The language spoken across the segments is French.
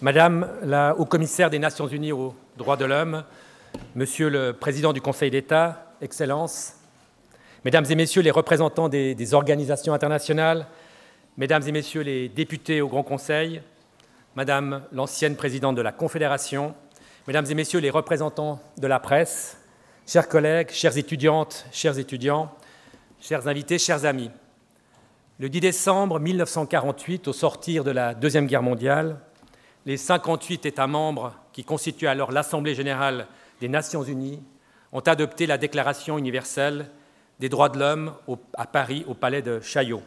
Madame la haut-commissaire des Nations Unies aux droits de l'homme, Monsieur le Président du Conseil d'État, Excellences, Mesdames et Messieurs les représentants des, organisations internationales, Mesdames et Messieurs les députés au Grand Conseil, Madame l'ancienne présidente de la Confédération, Mesdames et Messieurs les représentants de la presse, chers collègues, chères étudiantes, chers étudiants, chers invités, chers amis. Le 10 décembre 1948, au sortir de la Deuxième Guerre mondiale, les 58 États membres qui constituaient alors l'Assemblée générale des Nations unies ont adopté la Déclaration universelle des droits de l'homme à Paris, au palais de Chaillot.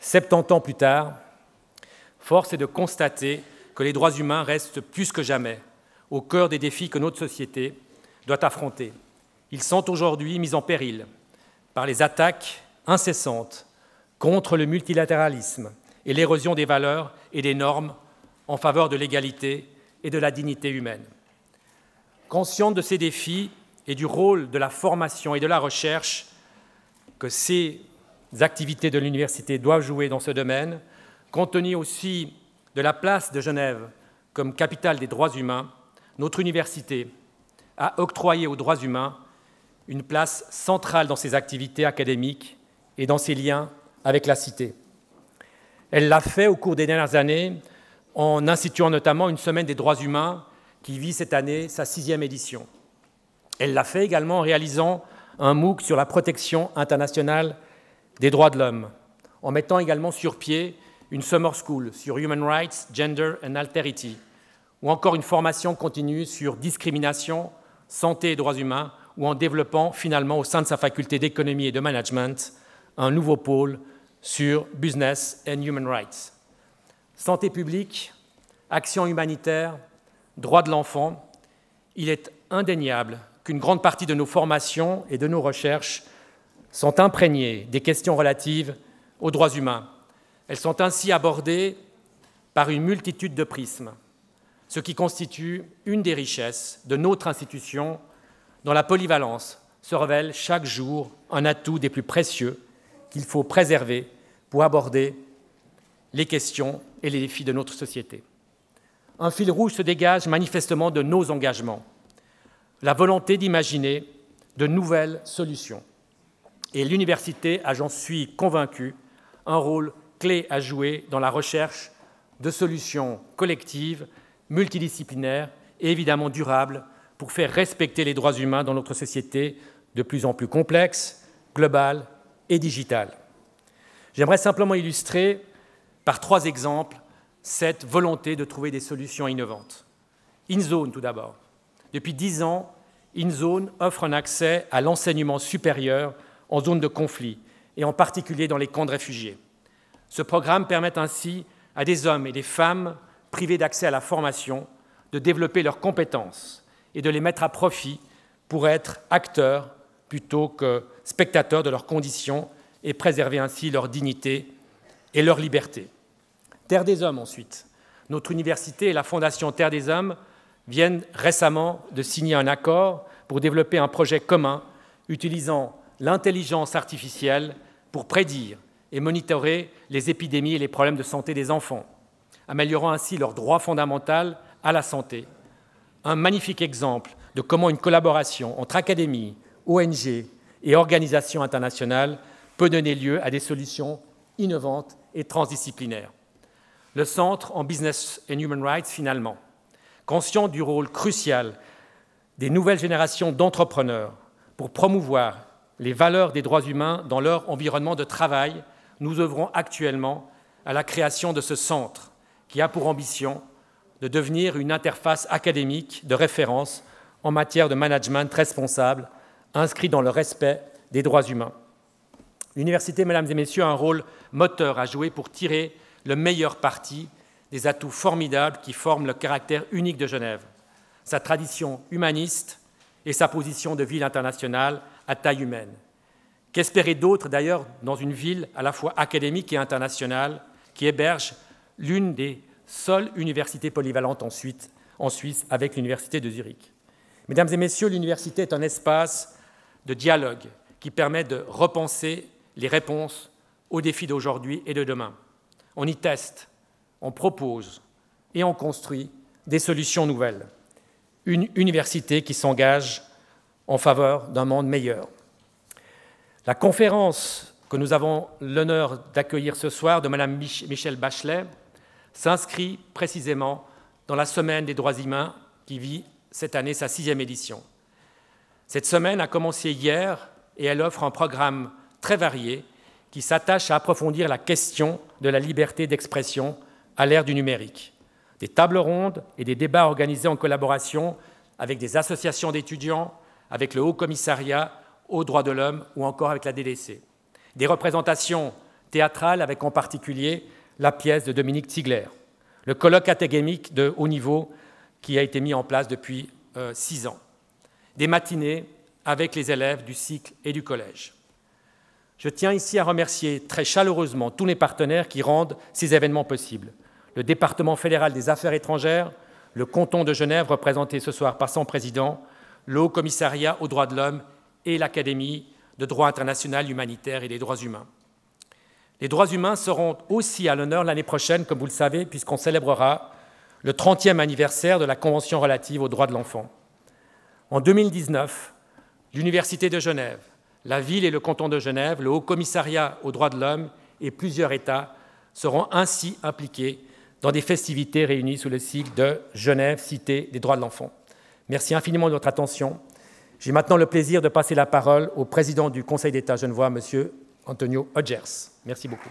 70 ans plus tard, force est de constater que les droits humains restent plus que jamais au cœur des défis que notre société doit affronter. Ils sont aujourd'hui mis en péril par les attaques incessantes contre le multilatéralisme et l'érosion des valeurs et des normes en faveur de l'égalité et de la dignité humaine. Consciente de ces défis et du rôle de la formation et de la recherche que ces activités de l'université doivent jouer dans ce domaine, compte tenu aussi de la place de Genève comme capitale des droits humains, notre université a octroyé aux droits humains une place centrale dans ses activités académiques et dans ses liens avec la cité. Elle l'a fait au cours des dernières années en instituant notamment une semaine des droits humains qui vit cette année sa sixième édition. Elle l'a fait également en réalisant un MOOC sur la protection internationale des droits de l'homme, en mettant également sur pied une Summer School sur Human Rights, Gender and Alterity, ou encore une formation continue sur discrimination, santé et droits humains, ou en développant finalement au sein de sa faculté d'économie et de management un nouveau pôle sur Business and Human Rights. Santé publique, action humanitaire, droits de l'enfant, il est indéniable qu'une grande partie de nos formations et de nos recherches sont imprégnées des questions relatives aux droits humains. Elles sont ainsi abordées par une multitude de prismes, ce qui constitue une des richesses de notre institution dont la polyvalence se révèle chaque jour un atout des plus précieux qu'il faut préserver pour aborder les questions et les défis de notre société un fil rouge se dégage manifestement de nos engagements, la volonté d'imaginer de nouvelles solutions. Et l'université a, ah, j'en suis convaincu, un rôle clé à jouer dans la recherche de solutions collectives, multidisciplinaires et évidemment durables pour faire respecter les droits humains dans notre société de plus en plus complexe, globale et digitale. J'aimerais simplement illustrer par trois exemples cette volonté de trouver des solutions innovantes. InZone, tout d'abord. Depuis dix ans, InZone offre un accès à l'enseignement supérieur en zone de conflit, et en particulier dans les camps de réfugiés. Ce programme permet ainsi à des hommes et des femmes privés d'accès à la formation de développer leurs compétences et de les mettre à profit pour être acteurs plutôt que spectateurs de leurs conditions et préserver ainsi leur dignité et leur liberté. Terre des Hommes ensuite. Notre université et la Fondation Terre des Hommes viennent récemment de signer un accord pour développer un projet commun utilisant l'intelligence artificielle pour prédire et monitorer les épidémies et les problèmes de santé des enfants, améliorant ainsi leur droit fondamental à la santé. Un magnifique exemple de comment une collaboration entre académies, ONG et organisations internationales peut donner lieu à des solutions innovantes et transdisciplinaires le Centre en Business and Human Rights finalement. Conscient du rôle crucial des nouvelles générations d'entrepreneurs pour promouvoir les valeurs des droits humains dans leur environnement de travail, nous œuvrons actuellement à la création de ce centre qui a pour ambition de devenir une interface académique de référence en matière de management responsable inscrit dans le respect des droits humains. L'université, mesdames et messieurs, a un rôle moteur à jouer pour tirer le meilleur parti des atouts formidables qui forment le caractère unique de Genève, sa tradition humaniste et sa position de ville internationale à taille humaine. Qu'espérer d'autre d'ailleurs dans une ville à la fois académique et internationale qui héberge l'une des seules universités polyvalentes en Suisse avec l'université de Zurich. Mesdames et messieurs, l'université est un espace de dialogue qui permet de repenser les réponses aux défis d'aujourd'hui et de demain on y teste, on propose et on construit des solutions nouvelles. Une université qui s'engage en faveur d'un monde meilleur. La conférence que nous avons l'honneur d'accueillir ce soir de Mme Michèle Bachelet s'inscrit précisément dans la Semaine des droits humains qui vit cette année sa sixième édition. Cette semaine a commencé hier et elle offre un programme très varié qui s'attache à approfondir la question de la liberté d'expression à l'ère du numérique. Des tables rondes et des débats organisés en collaboration avec des associations d'étudiants, avec le Haut Commissariat aux droits de l'homme ou encore avec la DDC. Des représentations théâtrales avec en particulier la pièce de Dominique Ziegler, le colloque académique de haut niveau qui a été mis en place depuis euh, six ans. Des matinées avec les élèves du cycle et du collège. Je tiens ici à remercier très chaleureusement tous les partenaires qui rendent ces événements possibles. Le département fédéral des affaires étrangères, le canton de Genève représenté ce soir par son président, le Haut Commissariat aux droits de l'homme et l'Académie de droit international humanitaire et des droits humains. Les droits humains seront aussi à l'honneur l'année prochaine, comme vous le savez, puisqu'on célébrera le 30e anniversaire de la Convention relative aux droits de l'enfant. En 2019, l'Université de Genève, la ville et le canton de Genève, le Haut-Commissariat aux droits de l'homme et plusieurs États seront ainsi impliqués dans des festivités réunies sous le sigle de Genève, Cité des droits de l'enfant. Merci infiniment de votre attention. J'ai maintenant le plaisir de passer la parole au président du Conseil d'État genevois, M. Antonio Hodgers. Merci beaucoup.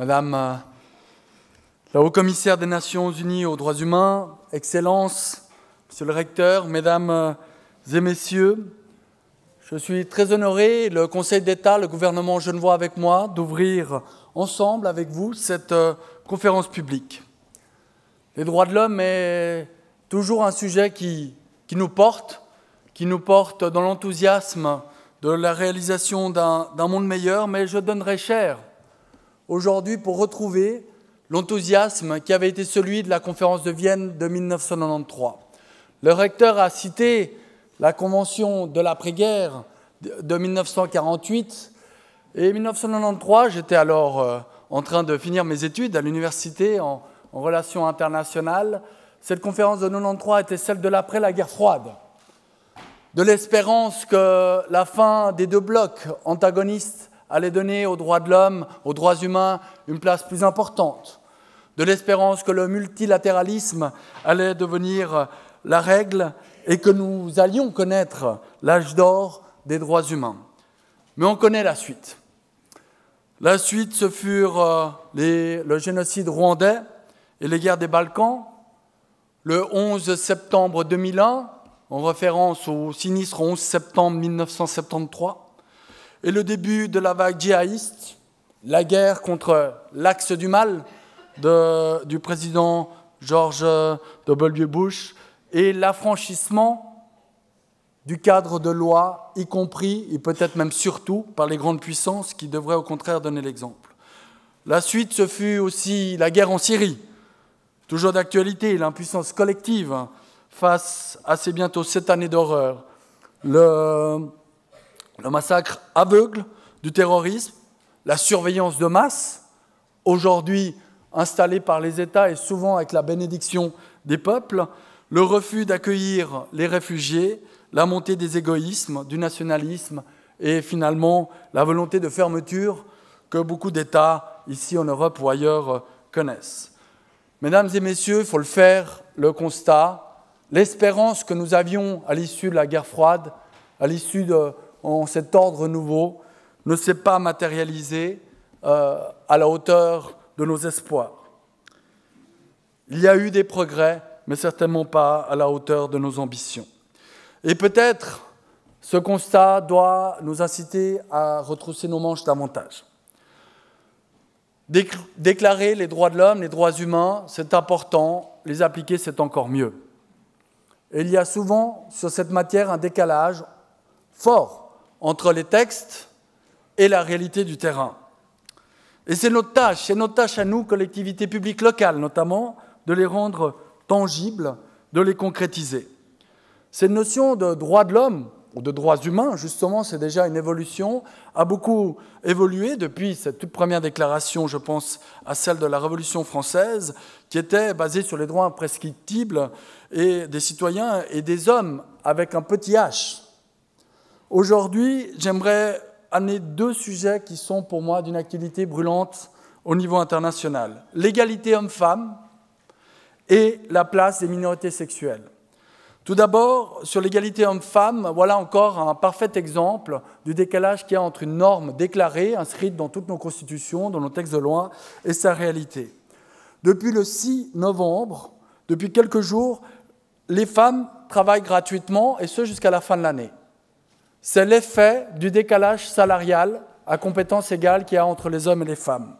Madame euh, la haut-commissaire des Nations Unies aux droits humains, Excellences, Monsieur le Recteur, Mesdames euh, et Messieurs, je suis très honoré, le Conseil d'État, le gouvernement genevois avec moi, d'ouvrir ensemble avec vous cette euh, conférence publique. Les droits de l'homme est toujours un sujet qui, qui nous porte, qui nous porte dans l'enthousiasme de la réalisation d'un monde meilleur, mais je donnerai cher aujourd'hui pour retrouver l'enthousiasme qui avait été celui de la conférence de Vienne de 1993. Le recteur a cité la convention de l'après-guerre de 1948 et 1993, j'étais alors euh, en train de finir mes études à l'université en, relations internationales. Cette conférence de 93 était celle de l'après la guerre froide, de l'espérance que la fin des deux blocs antagonistes allait donner aux droits de l'homme, aux droits humains, une place plus importante, de l'espérance que le multilatéralisme allait devenir la règle et que nous allions connaître l'âge d'or des droits humains. Mais on connaît la suite. La suite, ce furent euh, le génocide rwandais et les guerres des Balkans. Le 11 septembre 2001, en référence au sinistre 11 septembre 1973, et le début de la vague djihadiste, la guerre contre l'axe du mal du président George W. Bush et l'affranchissement du cadre de loi, y compris et peut-être même surtout par les grandes puissances qui devraient au contraire donner l'exemple. La suite, ce fut aussi la guerre en Syrie, toujours d'actualité, l'impuissance collective hein, face à ces bientôt sept années d'horreur. Le, le massacre aveugle du terrorisme, la surveillance de masse, aujourd'hui installée par les États et souvent avec la bénédiction des peuples, le refus d'accueillir les réfugiés, la montée des égoïsmes, du nationalisme et finalement la volonté de fermeture que beaucoup d'États ici en Europe ou ailleurs connaissent. Mesdames et messieurs, il faut le faire, le constat, l'espérance que nous avions à l'issue de la guerre froide, à l'issue de en cet ordre nouveau ne s'est pas matérialisé euh, à la hauteur de nos espoirs. Il y a eu des progrès, mais certainement pas à la hauteur de nos ambitions. Et peut-être ce constat doit nous inciter à retrousser nos manches davantage. Déclarer les droits de l'homme, les droits humains, c'est important, les appliquer, c'est encore mieux. Et il y a souvent sur cette matière un décalage fort entre les textes et la réalité du terrain. Et c'est notre tâche, c'est notre tâche à nous, collectivités publiques locales notamment, de les rendre tangibles, de les concrétiser. Cette notion de droit de l'homme, ou de droits humains, justement, c'est déjà une évolution, a beaucoup évolué depuis cette toute première déclaration, je pense à celle de la Révolution française, qui était basée sur les droits imprescriptibles et des citoyens et des hommes, avec un petit h, Aujourd'hui, j'aimerais amener deux sujets qui sont pour moi d'une activité brûlante au niveau international. L'égalité homme-femme et la place des minorités sexuelles. Tout d'abord, sur l'égalité homme-femme, voilà encore un parfait exemple du décalage qu'il y a entre une norme déclarée, inscrite dans toutes nos constitutions, dans nos textes de loi, et sa réalité. Depuis le 6 novembre, depuis quelques jours, les femmes travaillent gratuitement, et ce jusqu'à la fin de l'année. C'est l'effet du décalage salarial à compétences égales qu'il y a entre les hommes et les femmes.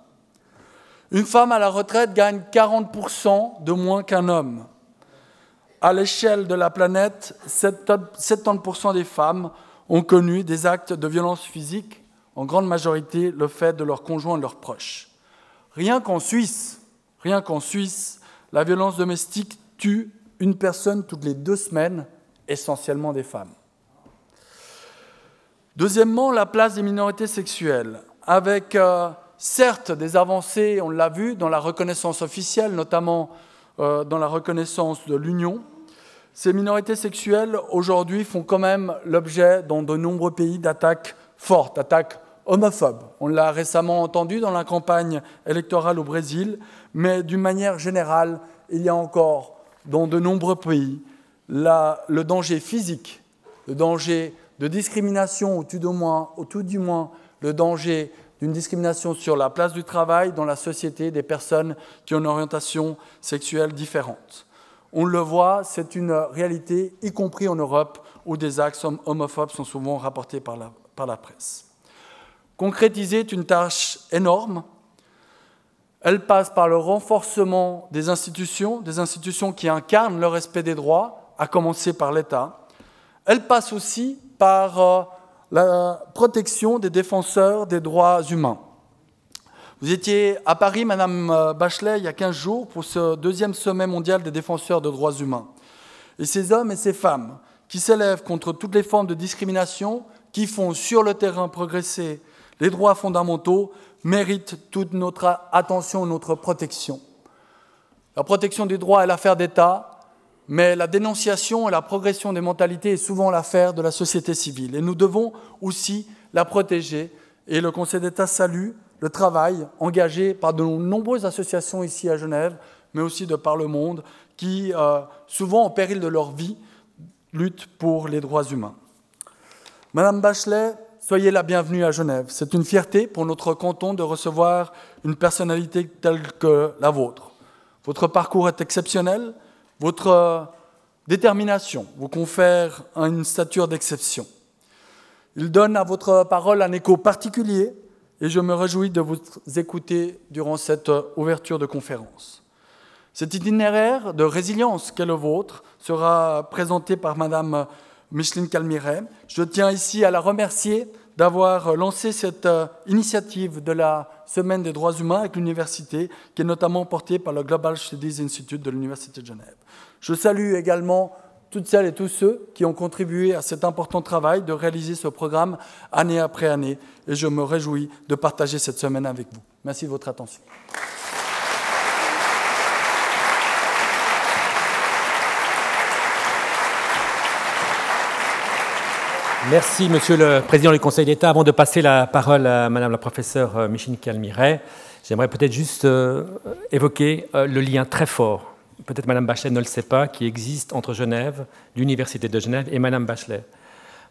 Une femme à la retraite gagne 40% de moins qu'un homme. À l'échelle de la planète, 70% des femmes ont connu des actes de violence physique, en grande majorité le fait de leur conjoint et de leurs proches. Rien qu'en Suisse, rien qu'en Suisse, la violence domestique tue une personne toutes les deux semaines, essentiellement des femmes. Deuxièmement, la place des minorités sexuelles, avec euh, certes des avancées, on l'a vu, dans la reconnaissance officielle, notamment euh, dans la reconnaissance de l'Union. Ces minorités sexuelles, aujourd'hui, font quand même l'objet, dans de nombreux pays, d'attaques fortes, d'attaques homophobes. On l'a récemment entendu dans la campagne électorale au Brésil, mais d'une manière générale, il y a encore, dans de nombreux pays, le danger physique, le danger de discrimination, ou tout du moins, le danger d'une discrimination sur la place du travail dans la société des personnes qui ont une orientation sexuelle différente. On le voit, c'est une réalité, y compris en Europe, où des actes homophobes sont souvent rapportés par la, par la presse. Concrétiser est une tâche énorme. Elle passe par le renforcement des institutions, des institutions qui incarnent le respect des droits, à commencer par l'État. Elle passe aussi par euh, la protection des défenseurs des droits humains. Vous étiez à Paris, Madame euh, Bachelet, il y a 15 jours pour ce deuxième sommet mondial des défenseurs des droits humains. Et ces hommes et ces femmes qui s'élèvent contre toutes les formes de discrimination, qui font sur le terrain progresser les droits fondamentaux, méritent toute notre attention, et notre protection. La protection des droits est l'affaire d'État, mais la dénonciation et la progression des mentalités est souvent l'affaire de la société civile. Et nous devons aussi la protéger. Et le Conseil d'État salue le travail engagé par de nombreuses associations ici à Genève, mais aussi de par le monde, qui, euh, souvent en péril de leur vie, luttent pour les droits humains. Madame Bachelet, soyez la bienvenue à Genève. C'est une fierté pour notre canton de recevoir une personnalité telle que la vôtre. Votre parcours est exceptionnel. Votre euh, détermination vous confère une stature d'exception. Il donne à votre parole un écho particulier et je me réjouis de vous écouter durant cette euh, ouverture de conférence. Cet itinéraire de résilience qu'est le vôtre sera présenté par Madame Micheline Calmiret. Je tiens ici à la remercier d'avoir euh, lancé cette euh, initiative de la Semaine des droits humains avec l'université, qui est notamment portée par le Global Studies Institute de l'Université de Genève. Je salue également toutes celles et tous ceux qui ont contribué à cet important travail de réaliser ce programme année après année, et je me réjouis de partager cette semaine avec vous. Merci de votre attention. Merci, Monsieur le Président du Conseil d'État. Avant de passer la parole à Madame la professeure euh, Michine Calmiret, j'aimerais peut-être juste euh, évoquer euh, le lien très fort, peut-être Madame Bachelet ne le sait pas, qui existe entre Genève, l'Université de Genève et Madame Bachelet.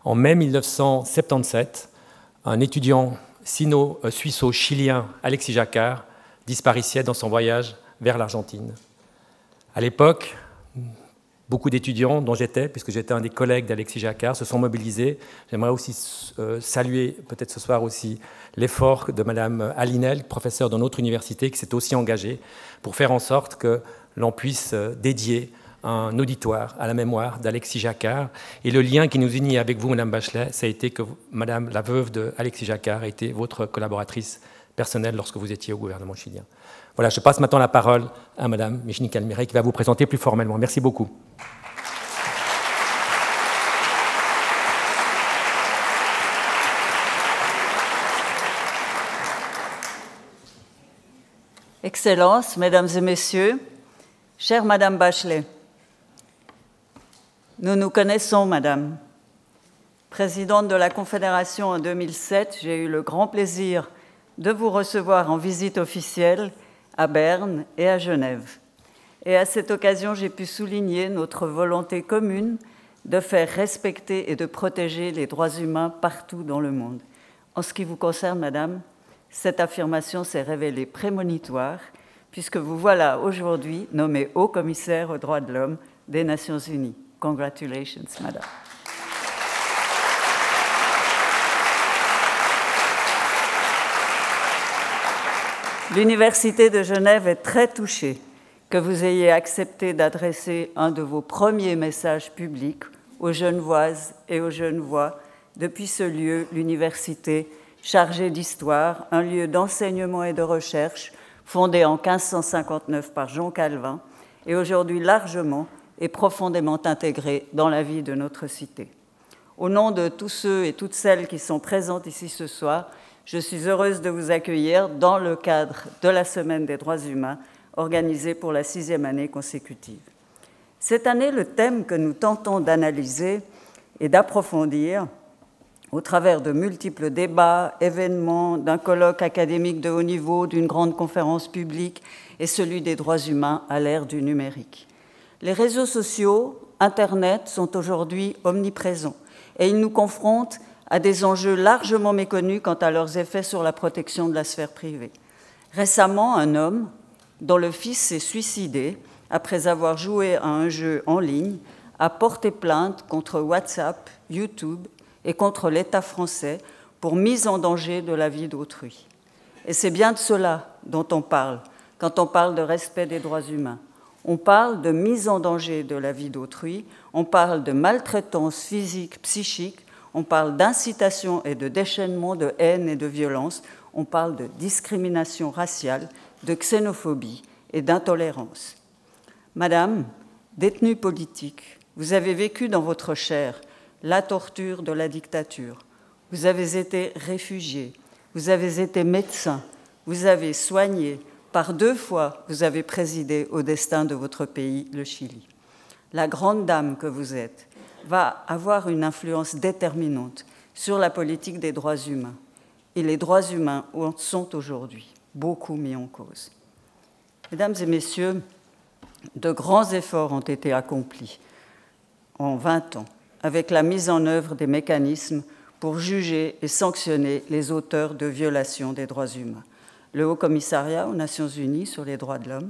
En mai 1977, un étudiant sino-suisseau-chilien, Alexis Jacquard, disparaissait dans son voyage vers l'Argentine. À l'époque, Beaucoup d'étudiants, dont j'étais, puisque j'étais un des collègues d'Alexis Jacquard, se sont mobilisés. J'aimerais aussi euh, saluer, peut-être ce soir aussi, l'effort de Madame Alinel, professeure dans notre université, qui s'est aussi engagée pour faire en sorte que l'on puisse euh, dédier un auditoire à la mémoire d'Alexis Jacquard. Et le lien qui nous unit avec vous, Madame Bachelet, ça a été que Madame la veuve d'Alexis Jacquard était votre collaboratrice personnelle lorsque vous étiez au gouvernement chilien. Voilà, je passe maintenant la parole à Madame Micheline Calmeret qui va vous présenter plus formellement. Merci beaucoup. Excellences, Mesdames et Messieurs, chère Madame Bachelet, nous nous connaissons, Madame. Présidente de la Confédération en 2007, j'ai eu le grand plaisir de vous recevoir en visite officielle à Berne et à Genève. Et à cette occasion, j'ai pu souligner notre volonté commune de faire respecter et de protéger les droits humains partout dans le monde. En ce qui vous concerne, Madame, cette affirmation s'est révélée prémonitoire, puisque vous voilà aujourd'hui nommée haut commissaire aux droits de l'homme des Nations Unies. Congratulations, Madame. L'Université de Genève est très touchée que vous ayez accepté d'adresser un de vos premiers messages publics aux Genevoises et aux Genevois depuis ce lieu, l'université chargée d'histoire, un lieu d'enseignement et de recherche fondé en 1559 par Jean Calvin et aujourd'hui largement et profondément intégré dans la vie de notre cité. Au nom de tous ceux et toutes celles qui sont présentes ici ce soir, je suis heureuse de vous accueillir dans le cadre de la Semaine des droits humains organisée pour la sixième année consécutive. Cette année, le thème que nous tentons d'analyser et d'approfondir au travers de multiples débats, événements, d'un colloque académique de haut niveau, d'une grande conférence publique, est celui des droits humains à l'ère du numérique. Les réseaux sociaux, Internet, sont aujourd'hui omniprésents et ils nous confrontent à des enjeux largement méconnus quant à leurs effets sur la protection de la sphère privée. Récemment, un homme dont le fils s'est suicidé après avoir joué à un jeu en ligne a porté plainte contre WhatsApp, YouTube et contre l'État français pour mise en danger de la vie d'autrui. Et c'est bien de cela dont on parle quand on parle de respect des droits humains. On parle de mise en danger de la vie d'autrui, on parle de maltraitance physique, psychique, on parle d'incitation et de déchaînement de haine et de violence, on parle de discrimination raciale, de xénophobie et d'intolérance. Madame, détenue politique, vous avez vécu dans votre chair la torture de la dictature. Vous avez été réfugiée, vous avez été médecin, vous avez soigné, par deux fois vous avez présidé au destin de votre pays, le Chili. La grande dame que vous êtes, va avoir une influence déterminante sur la politique des droits humains. Et les droits humains sont aujourd'hui beaucoup mis en cause. Mesdames et messieurs, de grands efforts ont été accomplis en 20 ans avec la mise en œuvre des mécanismes pour juger et sanctionner les auteurs de violations des droits humains. Le Haut Commissariat aux Nations Unies sur les droits de l'homme,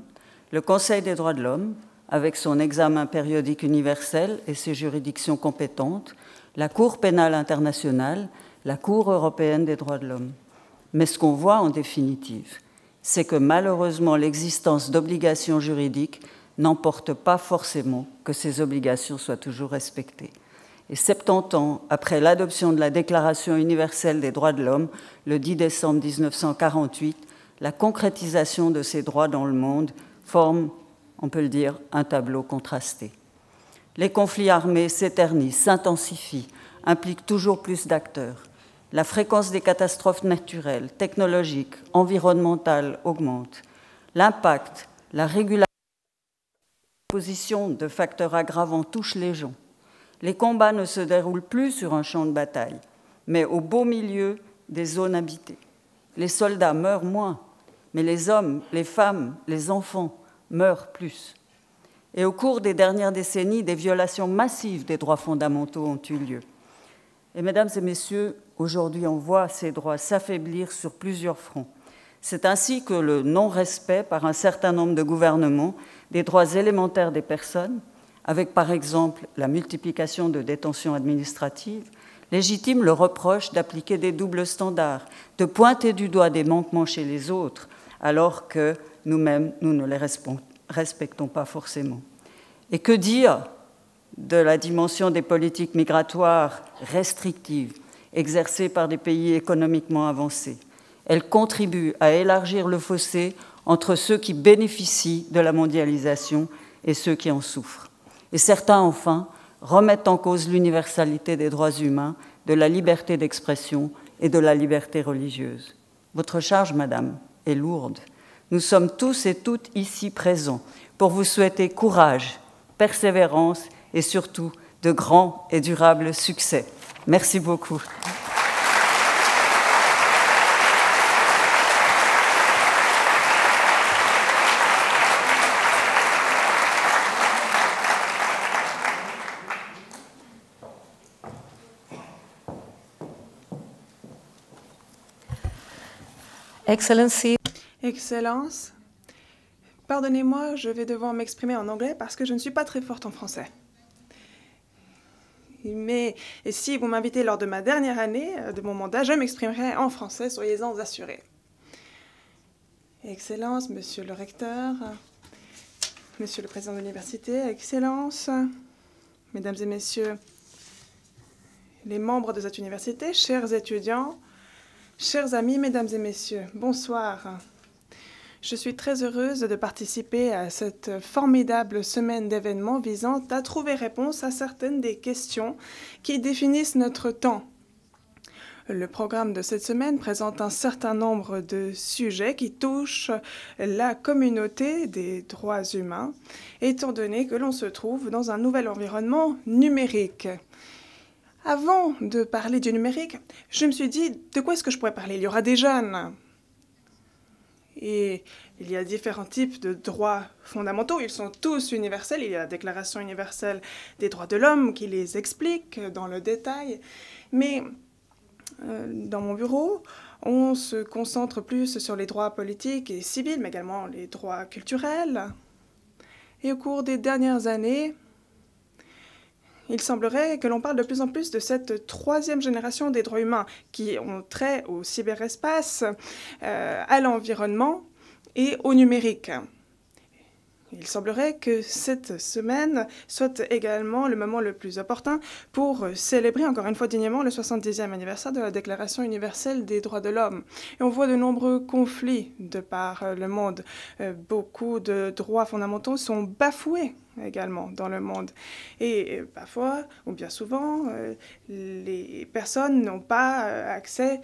le Conseil des droits de l'homme, avec son examen périodique universel et ses juridictions compétentes, la Cour pénale internationale, la Cour européenne des droits de l'homme. Mais ce qu'on voit en définitive, c'est que malheureusement l'existence d'obligations juridiques n'emporte pas forcément que ces obligations soient toujours respectées. Et 70 ans après l'adoption de la Déclaration universelle des droits de l'homme, le 10 décembre 1948, la concrétisation de ces droits dans le monde forme on peut le dire, un tableau contrasté. Les conflits armés s'éternisent, s'intensifient, impliquent toujours plus d'acteurs. La fréquence des catastrophes naturelles, technologiques, environnementales augmente. L'impact, la régulation, position de facteurs aggravants touche les gens. Les combats ne se déroulent plus sur un champ de bataille, mais au beau milieu des zones habitées. Les soldats meurent moins, mais les hommes, les femmes, les enfants meurent plus. Et au cours des dernières décennies, des violations massives des droits fondamentaux ont eu lieu. Et mesdames et messieurs, aujourd'hui on voit ces droits s'affaiblir sur plusieurs fronts. C'est ainsi que le non-respect par un certain nombre de gouvernements des droits élémentaires des personnes, avec par exemple la multiplication de détentions administratives, légitime le reproche d'appliquer des doubles standards, de pointer du doigt des manquements chez les autres, alors que nous-mêmes, nous ne les respectons pas forcément. Et que dire de la dimension des politiques migratoires restrictives exercées par des pays économiquement avancés Elles contribuent à élargir le fossé entre ceux qui bénéficient de la mondialisation et ceux qui en souffrent. Et certains, enfin, remettent en cause l'universalité des droits humains, de la liberté d'expression et de la liberté religieuse. Votre charge, Madame, est lourde. Nous sommes tous et toutes ici présents pour vous souhaiter courage, persévérance et surtout de grands et durables succès. Merci beaucoup. Excellency. Excellence, pardonnez-moi, je vais devoir m'exprimer en anglais parce que je ne suis pas très forte en français. Mais si vous m'invitez lors de ma dernière année euh, de mon mandat, je m'exprimerai en français, soyez-en assurés. Excellence, monsieur le recteur, monsieur le président de l'université, Excellence, mesdames et messieurs les membres de cette université, chers étudiants, chers amis, mesdames et messieurs, bonsoir. Je suis très heureuse de participer à cette formidable semaine d'événements visant à trouver réponse à certaines des questions qui définissent notre temps. Le programme de cette semaine présente un certain nombre de sujets qui touchent la communauté des droits humains, étant donné que l'on se trouve dans un nouvel environnement numérique. Avant de parler du numérique, je me suis dit de quoi est-ce que je pourrais parler Il y aura des jeunes. Et il y a différents types de droits fondamentaux. Ils sont tous universels. Il y a la Déclaration universelle des droits de l'homme qui les explique dans le détail. Mais euh, dans mon bureau, on se concentre plus sur les droits politiques et civils, mais également les droits culturels. Et au cours des dernières années, il semblerait que l'on parle de plus en plus de cette troisième génération des droits humains qui ont trait au cyberespace, euh, à l'environnement et au numérique. Il semblerait que cette semaine soit également le moment le plus opportun pour célébrer encore une fois dignement le 70e anniversaire de la Déclaration universelle des droits de l'homme. Et on voit de nombreux conflits de par le monde. Euh, beaucoup de droits fondamentaux sont bafoués également dans le monde. Et euh, parfois, ou bien souvent, euh, les personnes n'ont pas euh, accès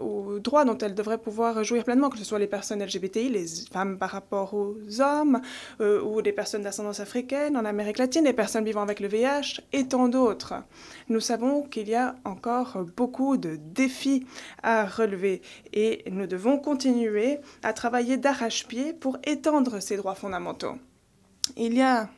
aux droits dont elles devraient pouvoir jouir pleinement, que ce soit les personnes LGBTI, les femmes par rapport aux hommes, ou les personnes d'ascendance africaine en Amérique latine, les personnes vivant avec le VIH et tant d'autres. Nous savons qu'il y a encore beaucoup de défis à relever et nous devons continuer à travailler d'arrache-pied pour étendre ces droits fondamentaux il y a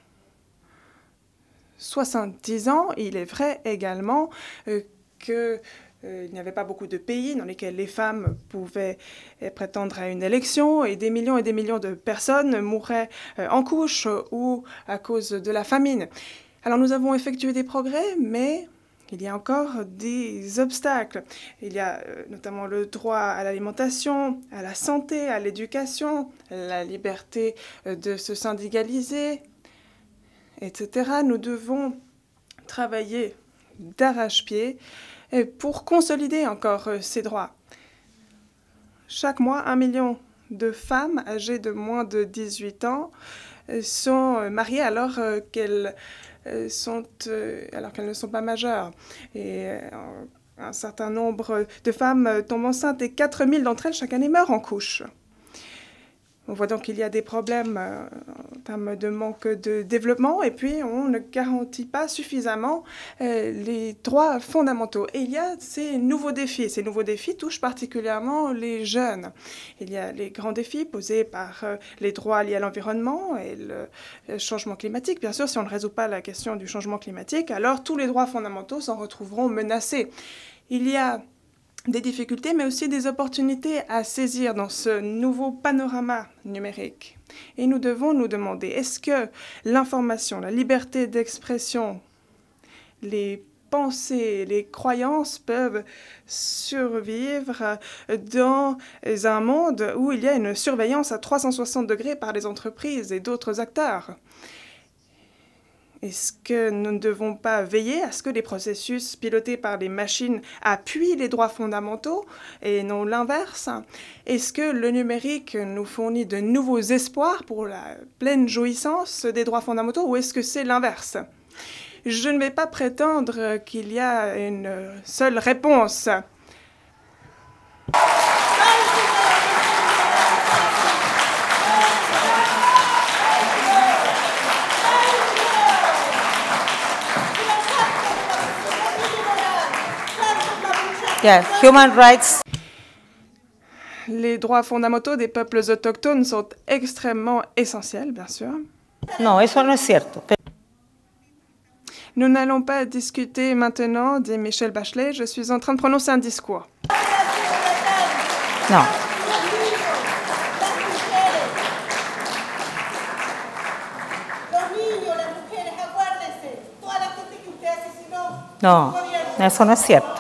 70 ans, il est vrai également euh, qu'il euh, n'y avait pas beaucoup de pays dans lesquels les femmes pouvaient euh, prétendre à une élection et des millions et des millions de personnes mouraient en couche ou à cause de la famine. Alors nous avons effectué des progrès, mais il y a encore des obstacles. Il y a euh, notamment le droit à l'alimentation, à la santé, à l'éducation, la liberté euh, de se syndicaliser, etc. Nous devons travailler d'arrache-pied pour consolider encore euh, ces droits. Chaque mois, un million de femmes âgées de moins de 18 ans sont mariées alors qu'elles euh, sont, euh, alors qu'elles ne sont pas majeures. Et euh, un certain nombre de femmes tombent enceintes et 4000 d'entre elles chaque année meurent en couche. On voit donc qu'il y a des problèmes euh, en termes de manque de développement et puis on ne garantit pas suffisamment euh, les droits fondamentaux. Et il y a ces nouveaux défis. Ces nouveaux défis touchent particulièrement les jeunes. Il y a les grands défis posés par euh, les droits liés à l'environnement et le changement climatique. Bien sûr, si on ne résout pas la question du changement climatique, alors tous les droits fondamentaux s'en retrouveront menacés. Il y a des difficultés, mais aussi des opportunités à saisir dans ce nouveau panorama numérique. Et nous devons nous demander, est-ce que l'information, la liberté d'expression, les pensées, les croyances peuvent survivre dans un monde où il y a une surveillance à 360 degrés par les entreprises et d'autres acteurs est-ce que nous ne devons pas veiller à ce que les processus pilotés par les machines appuient les droits fondamentaux et non l'inverse Est-ce que le numérique nous fournit de nouveaux espoirs pour la pleine jouissance des droits fondamentaux ou est-ce que c'est l'inverse Je ne vais pas prétendre qu'il y a une seule réponse. rights. Les droits fondamentaux des peuples autochtones sont extrêmement essentiels, bien sûr. Non, eso no es cierto. Nous n'allons pas discuter maintenant, dit Michel Bachelet. Je suis en train de prononcer un discours. Non. Non, eso no es cierto.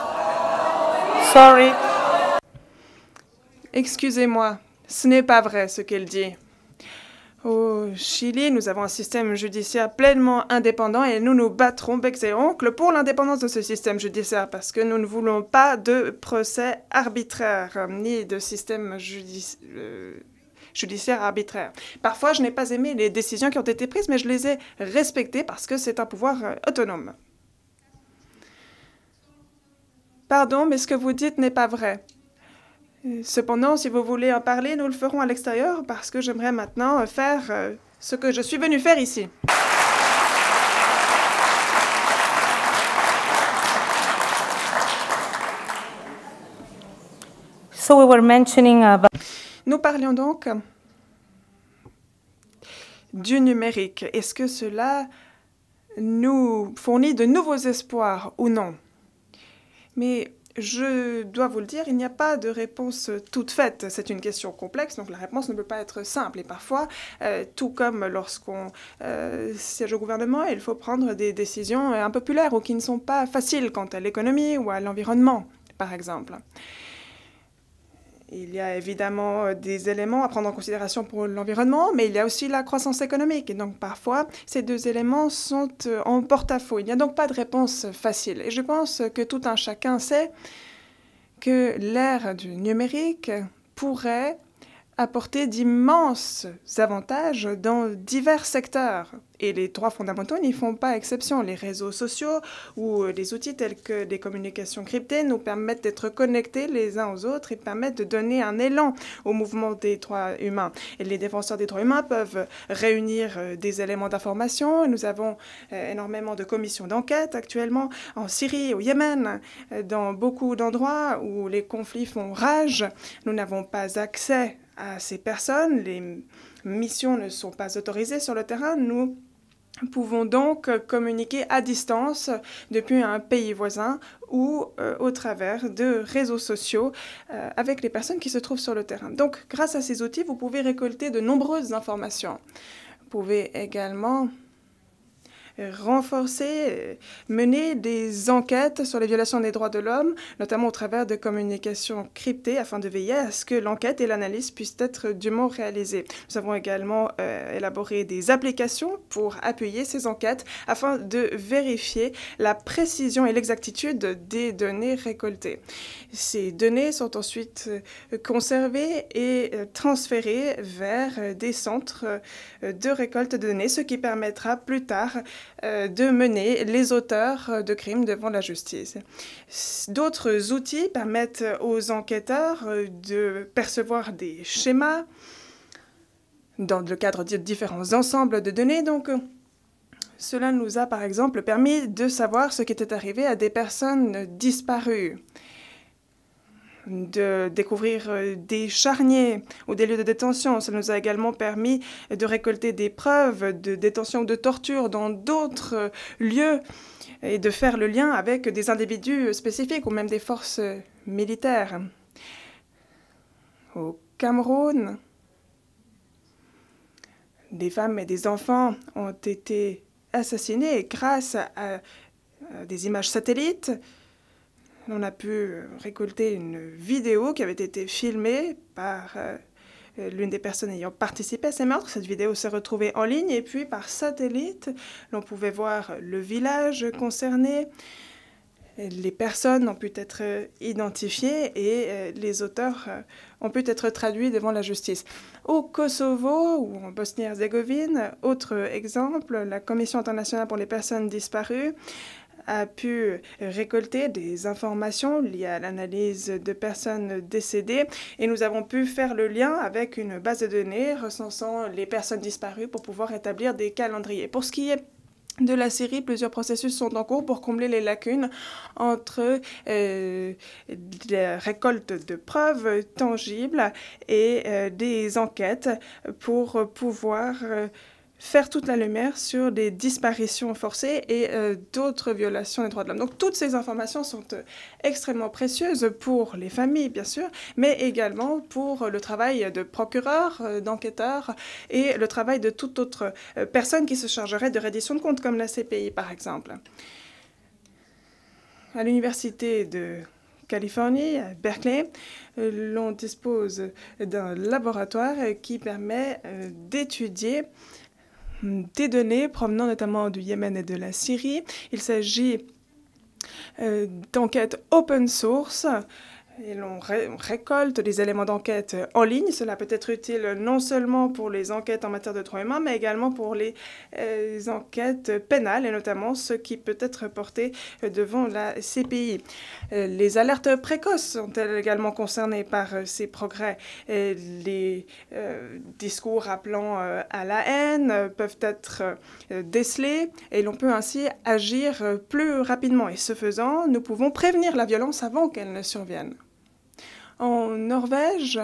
Excusez-moi, ce n'est pas vrai ce qu'elle dit. Au Chili, nous avons un système judiciaire pleinement indépendant et nous nous battrons bec et oncle pour l'indépendance de ce système judiciaire parce que nous ne voulons pas de procès arbitraire ni de système euh, judiciaire arbitraire. Parfois, je n'ai pas aimé les décisions qui ont été prises, mais je les ai respectées parce que c'est un pouvoir euh, autonome. Pardon, mais ce que vous dites n'est pas vrai. Euh, cependant, si vous voulez en parler, nous le ferons à l'extérieur parce que j'aimerais maintenant euh, faire euh, ce que je suis venue faire ici. Nous parlions donc du numérique. Est-ce que cela nous fournit de nouveaux espoirs ou non? Mais je dois vous le dire, il n'y a pas de réponse toute faite. C'est une question complexe, donc la réponse ne peut pas être simple. Et parfois, euh, tout comme lorsqu'on euh, siège au gouvernement, il faut prendre des décisions euh, impopulaires ou qui ne sont pas faciles quant à l'économie ou à l'environnement, par exemple. Il y a évidemment euh, des éléments à prendre en considération pour l'environnement, mais il y a aussi la croissance économique. Et donc parfois, ces deux éléments sont euh, en porte-à-faux. Il n'y a donc pas de réponse facile. Et je pense que tout un chacun sait que l'ère du numérique pourrait apporter d'immenses avantages dans divers secteurs. Et les droits fondamentaux n'y font pas exception. Les réseaux sociaux ou les outils tels que les communications cryptées nous permettent d'être connectés les uns aux autres et permettent de donner un élan au mouvement des droits humains. Et les défenseurs des droits humains peuvent réunir euh, des éléments d'information. Nous avons euh, énormément de commissions d'enquête actuellement en Syrie, au Yémen, euh, dans beaucoup d'endroits où les conflits font rage. Nous n'avons pas accès à ces personnes. Les missions ne sont pas autorisées sur le terrain. Nous pouvons donc communiquer à distance depuis un pays voisin ou euh, au travers de réseaux sociaux euh, avec les personnes qui se trouvent sur le terrain. Donc grâce à ces outils, vous pouvez récolter de nombreuses informations. Vous pouvez également renforcer, euh, mener des enquêtes sur les violations des droits de l'homme, notamment au travers de communications cryptées, afin de veiller à ce que l'enquête et l'analyse puissent être dûment réalisées. Nous avons également euh, élaboré des applications pour appuyer ces enquêtes, afin de vérifier la précision et l'exactitude des données récoltées. Ces données sont ensuite euh, conservées et transférées vers des centres de récolte de données, ce qui permettra plus tard euh, de mener les auteurs euh, de crimes devant la justice. D'autres outils permettent aux enquêteurs euh, de percevoir des schémas dans le cadre de différents ensembles de données. Donc, cela nous a par exemple permis de savoir ce qui était arrivé à des personnes disparues de découvrir euh, des charniers ou des lieux de détention. Ça nous a également permis de récolter des preuves de détention ou de torture dans d'autres euh, lieux et de faire le lien avec des individus spécifiques ou même des forces militaires. Au Cameroun, des femmes et des enfants ont été assassinés grâce à des images satellites on a pu récolter une vidéo qui avait été filmée par euh, l'une des personnes ayant participé à ces meurtres. Cette vidéo s'est retrouvée en ligne et puis par satellite, l'on pouvait voir le village concerné. Les personnes ont pu être identifiées et euh, les auteurs euh, ont pu être traduits devant la justice. Au Kosovo ou en Bosnie-Herzégovine, autre exemple, la Commission internationale pour les personnes disparues a pu récolter des informations liées à l'analyse de personnes décédées et nous avons pu faire le lien avec une base de données recensant les personnes disparues pour pouvoir établir des calendriers. Pour ce qui est de la série, plusieurs processus sont en cours pour combler les lacunes entre la euh, récolte de preuves tangibles et euh, des enquêtes pour pouvoir... Euh, faire toute la lumière sur des disparitions forcées et euh, d'autres violations des droits de l'homme. Donc toutes ces informations sont euh, extrêmement précieuses pour les familles, bien sûr, mais également pour euh, le travail de procureur, d'enquêteurs et le travail de toute autre personne qui se chargerait de reddition de comptes, comme la CPI, par exemple. À l'université de Californie, à Berkeley, l'on dispose d'un laboratoire qui permet d'étudier Mm, des données provenant notamment du Yémen et de la Syrie. Il s'agit euh, d'enquêtes open source et l'on récolte des éléments d'enquête euh, en ligne. Cela peut être utile non seulement pour les enquêtes en matière de droits humains, mais également pour les euh, enquêtes pénales, et notamment ce qui peut être porté euh, devant la CPI. Les alertes précoces sont-elles également concernées par ces progrès Les discours appelant à la haine peuvent être décelés et l'on peut ainsi agir plus rapidement. Et ce faisant, nous pouvons prévenir la violence avant qu'elle ne survienne. En Norvège,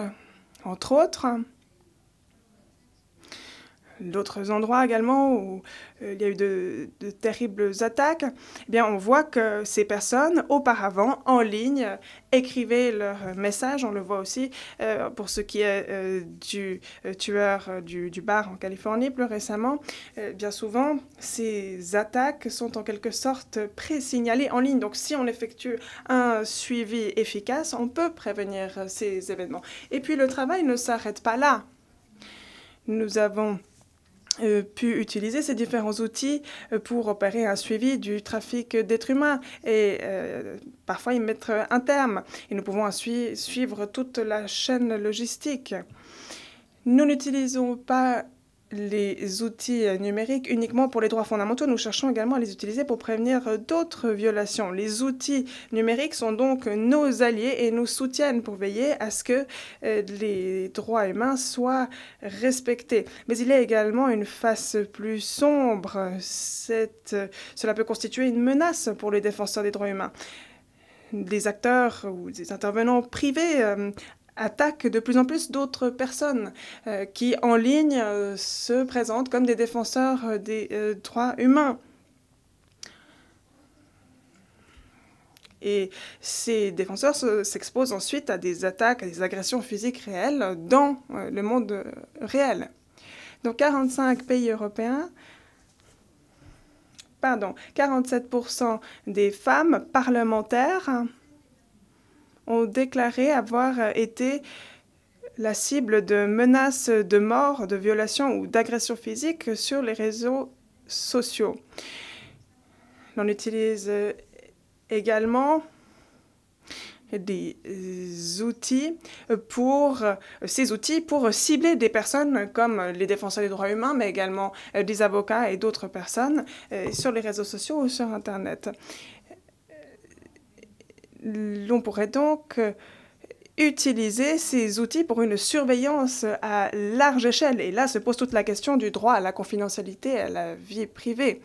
entre autres, d'autres endroits également où euh, il y a eu de, terribles attaques, eh bien on voit que ces personnes, auparavant, en ligne, écrivaient leurs messages. On le voit aussi euh, pour ce qui est euh, du tueur du, du, bar en Californie plus récemment. bien souvent, ces attaques sont en quelque sorte pré-signalées en ligne. Donc si on effectue un suivi efficace, on peut prévenir ces événements. Et puis le travail ne s'arrête pas là. Nous avons euh, pu utiliser ces différents outils euh, pour opérer un suivi du trafic d'êtres humains et euh, parfois y mettre un terme. Et nous pouvons ainsi suivre toute la chaîne logistique. Nous n'utilisons pas les outils euh, numériques uniquement pour les droits fondamentaux. Nous cherchons également à les utiliser pour prévenir euh, d'autres violations. Les outils numériques sont donc nos alliés et nous soutiennent pour veiller à ce que euh, les droits humains soient respectés. Mais il y a également une face plus sombre. Cette, cela peut constituer une menace pour les défenseurs des droits humains des acteurs ou des intervenants privés attaquent de plus en plus d'autres personnes euh, qui, en ligne, euh, se présentent comme des défenseurs euh, des droits humains. Et ces défenseurs s'exposent ensuite à des attaques, à des agressions physiques réelles dans le monde réel. Donc, 45 pays européens, pardon, 47% des femmes parlementaires ont déclaré avoir euh, été la cible de menaces de mort, de violations ou d'agressions physiques sur les réseaux sociaux. On utilise euh, également des euh, outils pour ces outils pour cibler des personnes comme les défenseurs des droits humains mais également des avocats et d'autres personnes sur les réseaux sociaux ou sur internet. L'on pourrait donc euh, utiliser ces outils pour une surveillance à large échelle. Et là se pose toute la question du droit à la confidentialité, à la vie privée.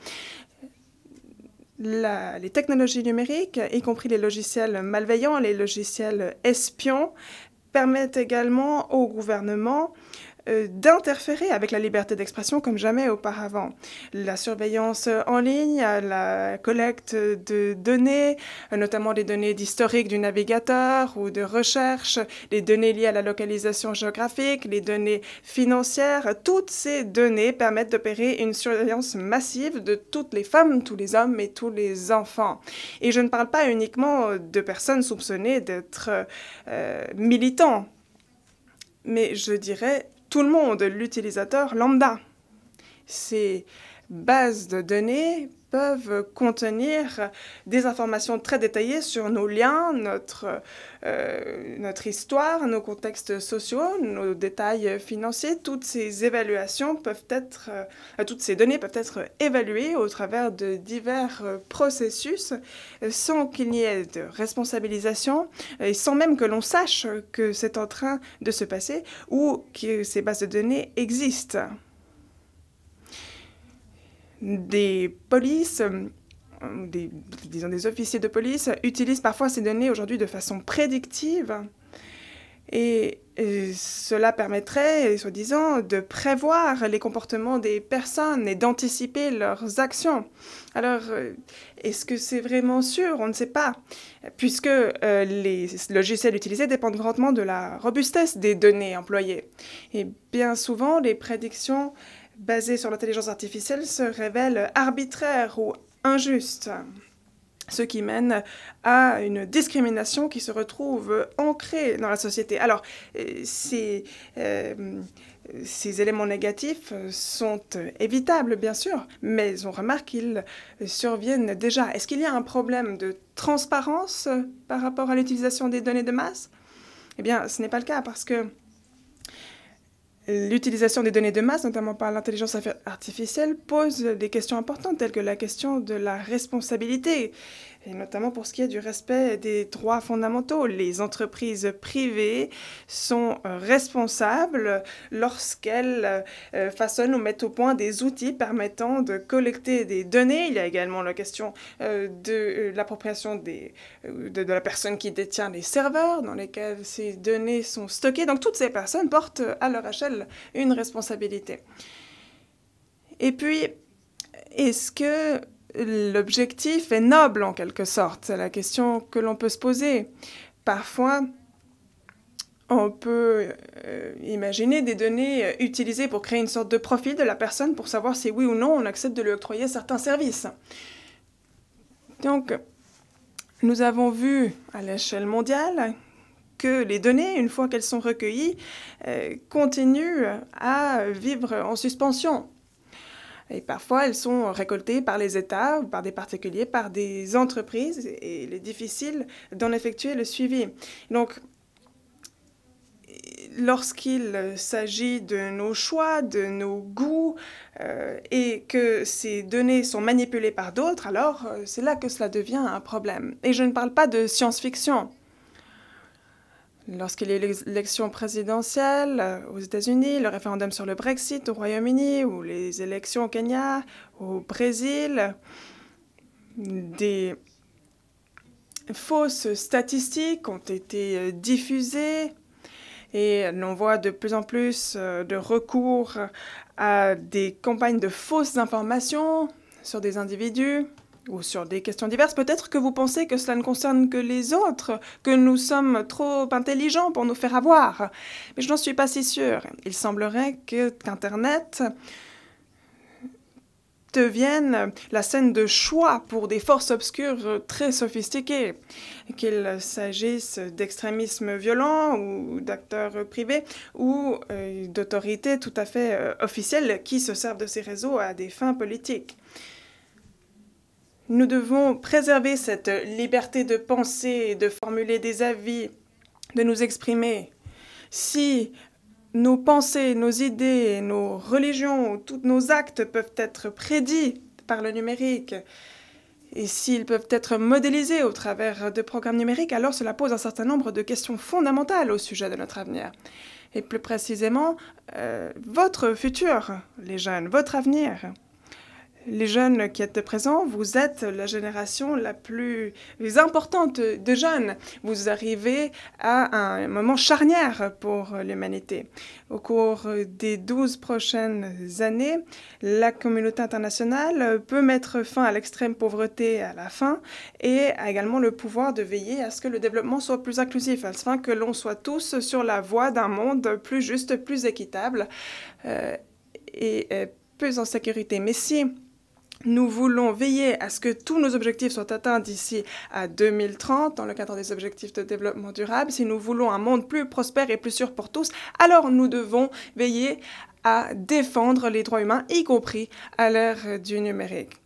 les technologies numériques, y compris les logiciels malveillants, les logiciels espions, permettent également au gouvernement euh, d'interférer avec la liberté d'expression comme jamais auparavant. La surveillance en ligne, la collecte de données, notamment les données d'historique du navigateur ou de recherche, les données liées à la localisation géographique, les données financières, toutes ces données permettent d'opérer une surveillance massive de toutes les femmes, tous les hommes et tous les enfants. Et je ne parle pas uniquement de personnes soupçonnées d'être euh, militants, mais je dirais tout le monde, l'utilisateur lambda. Ces bases de données peuvent contenir des informations très détaillées sur nos liens, notre, euh, notre histoire, nos contextes sociaux, nos détails financiers. Toutes ces évaluations peuvent être, euh, toutes ces données peuvent être évaluées au travers de divers euh, processus sans qu'il n'y ait de responsabilisation et sans même que l'on sache que c'est en train de se passer ou que ces bases de données existent des polices, euh, disons des officiers de police, utilisent parfois ces données aujourd'hui de façon prédictive. Et, cela permettrait, soi-disant, de prévoir les comportements des personnes et d'anticiper leurs actions. Alors, euh, est-ce que c'est vraiment sûr On ne sait pas, puisque euh, les logiciels utilisés dépendent grandement de la robustesse des données employées. Et bien souvent, les prédictions basées sur l'intelligence artificielle se révèle arbitraire ou injuste, ce qui mène à une discrimination qui se retrouve ancrée dans la société. Alors, euh, euh, ces éléments négatifs sont évitables, bien sûr, mais on remarque qu'ils surviennent déjà. Est-ce qu'il y a un problème de transparence par rapport à l'utilisation des données de masse Eh bien, ce n'est pas le cas parce que L'utilisation des données de masse, notamment par l'intelligence artificielle, pose des questions importantes telles que la question de la responsabilité et notamment pour ce qui est du respect des droits fondamentaux. Les entreprises privées sont euh, responsables lorsqu'elles euh, façonnent ou mettent au point des outils permettant de collecter des données. Il y a également la question euh, de l'appropriation de, de, la personne qui détient les serveurs dans lesquels ces données sont stockées. Donc toutes ces personnes portent à leur échelle une responsabilité. Et puis, est-ce que l'objectif est noble en quelque sorte. C'est la question que l'on peut se poser. Parfois, on peut euh, imaginer des données euh, utilisées pour créer une sorte de profil de la personne pour savoir si oui ou non on accepte de lui octroyer certains services. Donc, nous avons vu à l'échelle mondiale que les données, une fois qu'elles sont recueillies, euh, continuent à vivre en suspension. Et parfois, elles sont récoltées par les États par des particuliers, par des entreprises, et il est difficile d'en effectuer le suivi. Donc, lorsqu'il s'agit de nos choix, de nos goûts, euh, et que ces données sont manipulées par d'autres, alors euh, c'est là que cela devient un problème. Et je ne parle pas de science-fiction. Lorsqu'il y a eu l'élection présidentielle euh, aux États-Unis, le référendum sur le Brexit au Royaume-Uni, ou les élections au Kenya, au Brésil, des fausses statistiques ont été euh, diffusées et l'on voit de plus en plus euh, de recours à des campagnes de fausses informations sur des individus ou sur des questions diverses, peut-être que vous pensez que cela ne concerne que les autres, que nous sommes trop intelligents pour nous faire avoir. Mais je n'en suis pas si sûre. Il semblerait qu'Internet devienne la scène de choix pour des forces obscures très sophistiquées, qu'il s'agisse d'extrémisme violent ou d'acteurs privés ou euh, d'autorités tout à fait euh, officielles qui se servent de ces réseaux à des fins politiques. Nous devons préserver cette liberté de penser, de formuler des avis, de nous exprimer. Si nos pensées, nos idées, nos religions, tous nos actes peuvent être prédits par le numérique, et s'ils peuvent être modélisés au travers de programmes numériques, alors cela pose un certain nombre de questions fondamentales au sujet de notre avenir. Et plus précisément, euh, votre futur, les jeunes, votre avenir les jeunes qui êtes présents, vous êtes la génération la plus importante de jeunes. Vous arrivez à un moment charnière pour l'humanité. Au cours des 12 prochaines années, la communauté internationale peut mettre fin à l'extrême pauvreté à la faim et a également le pouvoir de veiller à ce que le développement soit plus inclusif, afin que l'on soit tous sur la voie d'un monde plus juste, plus équitable euh, et euh, plus en sécurité. Mais si nous voulons veiller à ce que tous nos objectifs soient atteints d'ici à 2030 dans le cadre des objectifs de développement durable. Si nous voulons un monde plus prospère et plus sûr pour tous, alors nous devons veiller à défendre les droits humains, y compris à l'ère du numérique.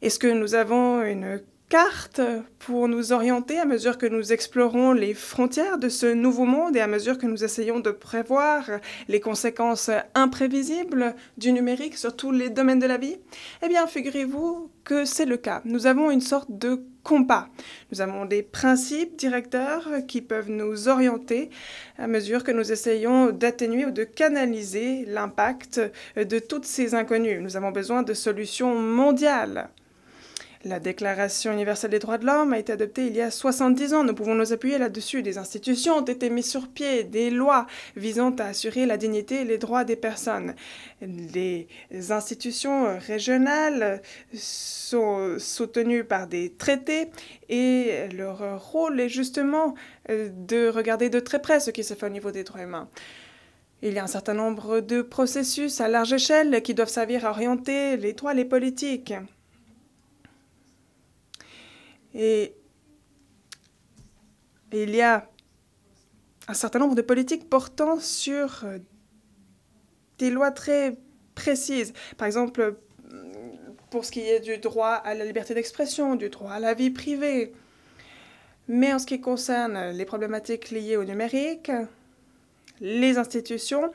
Est-ce que nous avons une carte pour nous orienter à mesure que nous explorons les frontières de ce nouveau monde et à mesure que nous essayons de prévoir les conséquences imprévisibles du numérique sur tous les domaines de la vie Eh bien, figurez-vous que c'est le cas. Nous avons une sorte de compas. Nous avons des principes directeurs qui peuvent nous orienter à mesure que nous essayons d'atténuer ou de canaliser l'impact de toutes ces inconnues. Nous avons besoin de solutions mondiales. La Déclaration universelle des droits de l'homme a été adoptée il y a 70 ans. Nous pouvons nous appuyer là-dessus. Des institutions ont été mises sur pied, des lois visant à assurer la dignité et les droits des personnes. Les institutions régionales sont soutenues par des traités et leur rôle est justement euh, de regarder de très près ce qui se fait au niveau des droits humains. Il y a un certain nombre de processus à large échelle qui doivent servir à orienter les droits, les politiques. Et il y a un certain nombre de politiques portant sur euh, des lois très précises. Par exemple, pour ce qui est du droit à la liberté d'expression, du droit à la vie privée. Mais en ce qui concerne les problématiques liées au numérique, les institutions,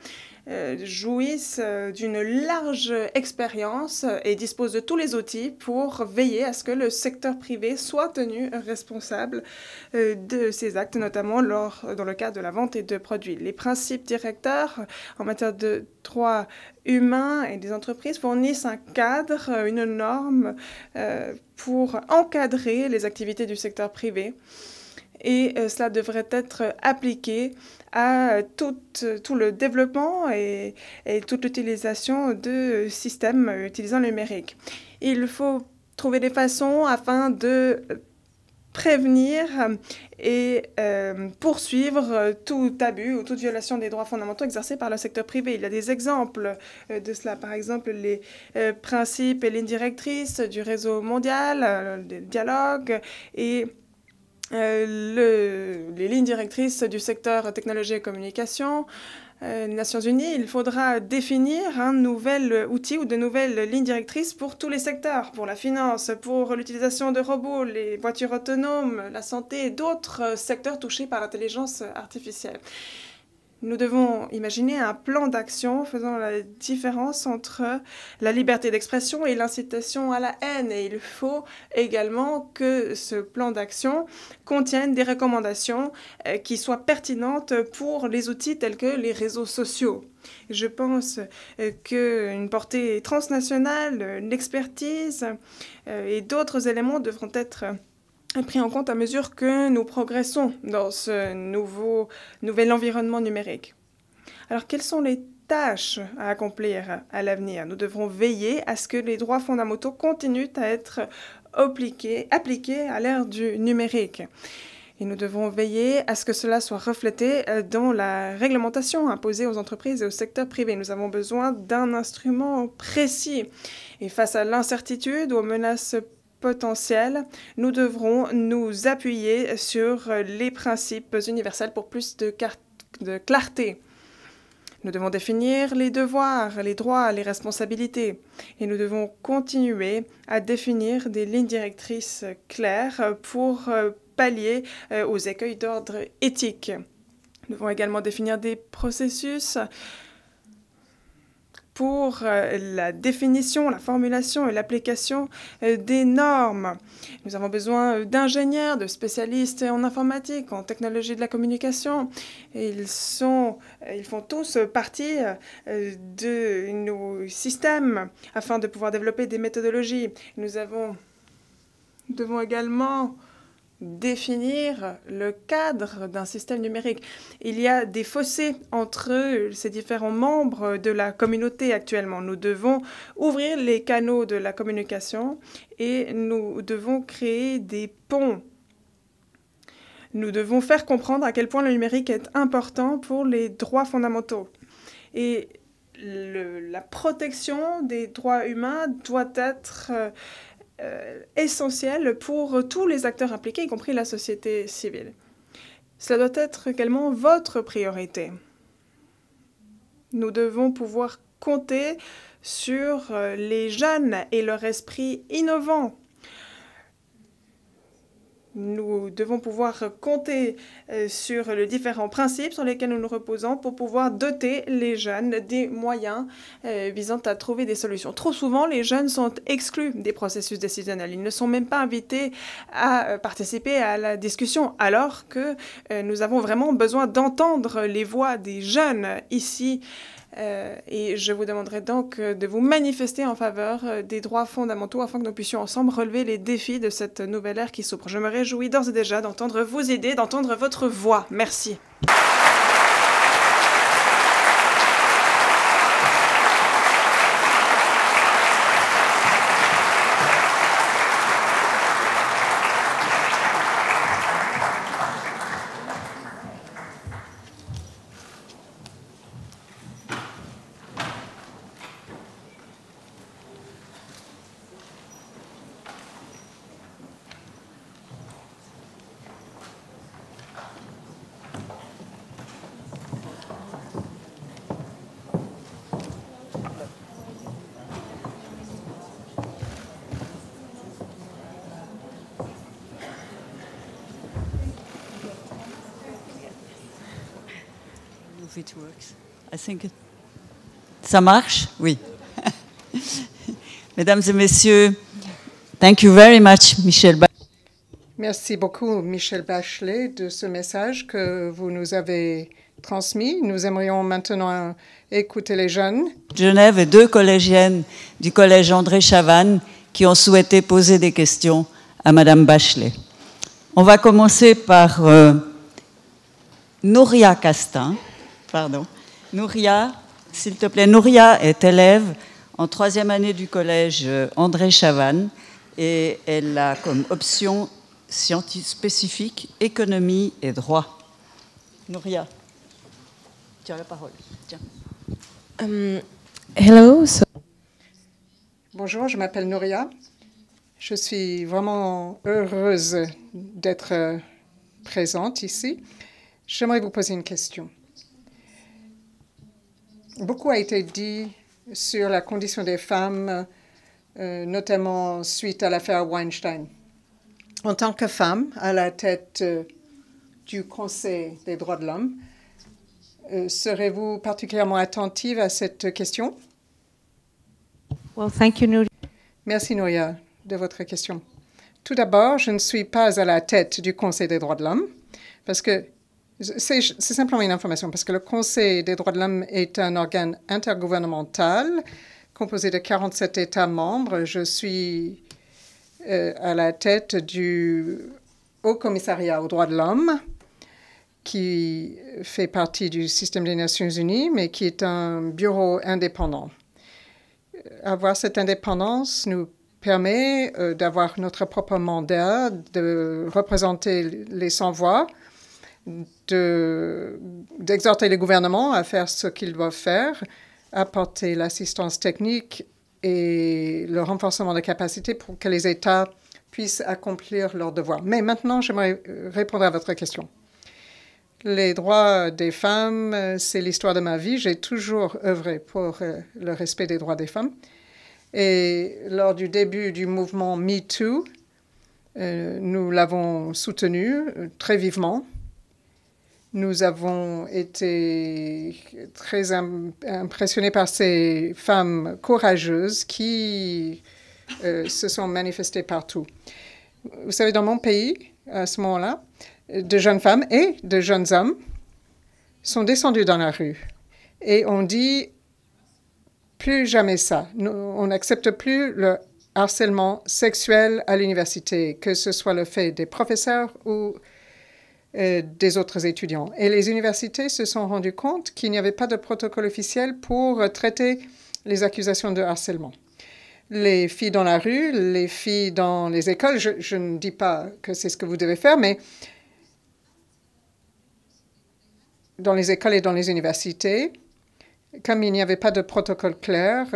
euh, jouissent euh, d'une large expérience et disposent de tous les outils pour veiller à ce que le secteur privé soit tenu responsable euh, de ces actes, notamment dans le cadre de la vente et de produits. Les principes directeurs en matière de droit humains et des entreprises fournissent un cadre, une norme pour encadrer les activités du secteur privé et euh, cela devrait être appliqué à euh, tout, euh, tout le développement et, et toute l'utilisation de systèmes utilisant le numérique. Il faut trouver des façons afin de prévenir et poursuivre tout abus ou toute violation des droits fondamentaux exercés par le secteur privé. Il y a des exemples de cela, par exemple les principes et lignes directrices du réseau mondial, le dialogue et euh, les lignes directrices du secteur technologie et communication, euh, Nations Unies, il faudra définir un nouvel outil ou de nouvelles lignes directrices pour tous les secteurs, pour la finance, pour l'utilisation de robots, les voitures autonomes, la santé et d'autres secteurs touchés par l'intelligence artificielle. Nous devons imaginer un plan d'action faisant la différence entre la liberté d'expression et l'incitation à la haine. Et il faut également que ce plan d'action contienne des recommandations euh, qui soient pertinentes pour les outils tels que les réseaux sociaux. Je pense euh, qu'une portée transnationale, l'expertise euh, et d'autres éléments devront être pris en compte à mesure que nous progressons dans ce nouveau, nouvel environnement numérique. Alors, quelles sont les tâches à accomplir à l'avenir Nous devrons veiller à ce que les droits fondamentaux continuent à être appliqués, à l'ère du numérique. Et nous devons veiller à ce que cela soit reflété euh, dans la réglementation imposée aux entreprises et au secteur privé. Nous avons besoin d'un instrument précis. Et face à l'incertitude, aux menaces potentiel, nous devrons nous appuyer sur euh, les principes universels pour plus de, clarté. Nous devons définir les devoirs, les droits, les responsabilités. Et nous devons continuer à définir des lignes directrices claires pour euh, pallier euh, aux écueils d'ordre éthique. Nous devons également définir des processus pour euh, la définition, la formulation et l'application euh, des normes. Nous avons besoin euh, d'ingénieurs, de spécialistes en informatique, en technologie de la communication. Ils, sont, ils font tous partie de nos systèmes afin de pouvoir développer des méthodologies. Nous avons, devons également définir le cadre d'un système numérique. Il y a des fossés entre ces différents membres de la communauté actuellement. Nous devons ouvrir les canaux de la communication et nous devons créer des ponts. Nous devons faire comprendre à quel point le numérique est important pour les droits fondamentaux. Et la protection des droits humains doit être... Euh, euh, essentiel pour tous les acteurs impliqués, y compris la société civile. Cela doit être également votre priorité. Nous devons pouvoir compter sur euh, les jeunes et leur esprit innovant nous devons pouvoir compter euh, sur les différents principes sur lesquels nous nous reposons pour pouvoir doter les jeunes des moyens euh, visant à trouver des solutions. Trop souvent, les jeunes sont exclus des processus décisionnels. Ils ne sont même pas invités à euh, participer à la discussion, alors que nous avons vraiment besoin d'entendre les voix des jeunes ici euh, et je vous demanderai donc euh, de vous manifester en faveur euh, des droits fondamentaux afin que nous puissions ensemble relever les défis de cette nouvelle ère qui s'ouvre. Je me réjouis d'ores et déjà d'entendre vos idées, d'entendre votre voix. Merci. works. I think Ça marche Oui. Mesdames et messieurs, thank you very much, Michel Merci beaucoup, Michel Bachelet, de ce message que vous nous avez transmis. Nous aimerions maintenant écouter les jeunes. Genève et deux collégiennes du collège André Chavannes qui ont souhaité poser des questions à Madame Bachelet. On va commencer par Noria euh, Nouria Castin. Pardon. Nouria, s'il te plaît. Nouria est élève en troisième année du collège euh, André Chavannes et elle a comme option scientifique spécifique économie et droit. Nouria, tiens la parole. Um, hello. Bonjour, je m'appelle Nouria. Je suis vraiment heureuse d'être euh, présente ici. J'aimerais vous poser une question beaucoup a été dit sur la condition des femmes, euh, notamment suite à l'affaire Weinstein. En tant que femme à la tête euh, du Conseil des droits de l'homme, euh, serez-vous particulièrement attentive à cette question? Merci, Nouria, de votre question. Tout d'abord, je ne suis pas à la tête du Conseil des droits de l'homme parce que c'est simplement une information, parce que le Conseil des droits de l'homme est un organe intergouvernemental composé de 47 États membres. Je suis euh, à la tête du Haut Commissariat aux droits de l'homme, qui fait partie du système des Nations Unies, mais qui est un bureau indépendant. Avoir cette indépendance nous permet euh, d'avoir notre propre mandat, de représenter les sans-voix d'exhorter les gouvernements à faire ce qu'ils doivent faire, apporter l'assistance technique et le renforcement de capacités pour que les États puissent accomplir leurs devoirs. Mais maintenant, j'aimerais répondre à votre question. Les droits des femmes, c'est l'histoire de ma vie. J'ai toujours œuvré pour euh, le respect des droits des femmes. Et lors du début du mouvement MeToo, euh, nous l'avons soutenu euh, très vivement. Nous avons été très impressionnés par ces femmes courageuses qui euh, se sont manifestées partout. Vous savez, dans mon pays, à ce moment-là, de jeunes femmes et de jeunes hommes sont descendus dans la rue et on dit plus jamais ça. On n'accepte plus le harcèlement sexuel à l'université, que ce soit le fait des professeurs ou euh, des autres étudiants. Et les universités se sont rendues compte qu'il n'y avait pas de protocole officiel pour traiter les accusations de harcèlement. Les filles dans la rue, les filles dans les écoles, je, ne dis pas que c'est ce que vous devez faire, mais dans les écoles et dans les universités, comme il n'y avait pas de protocole clair,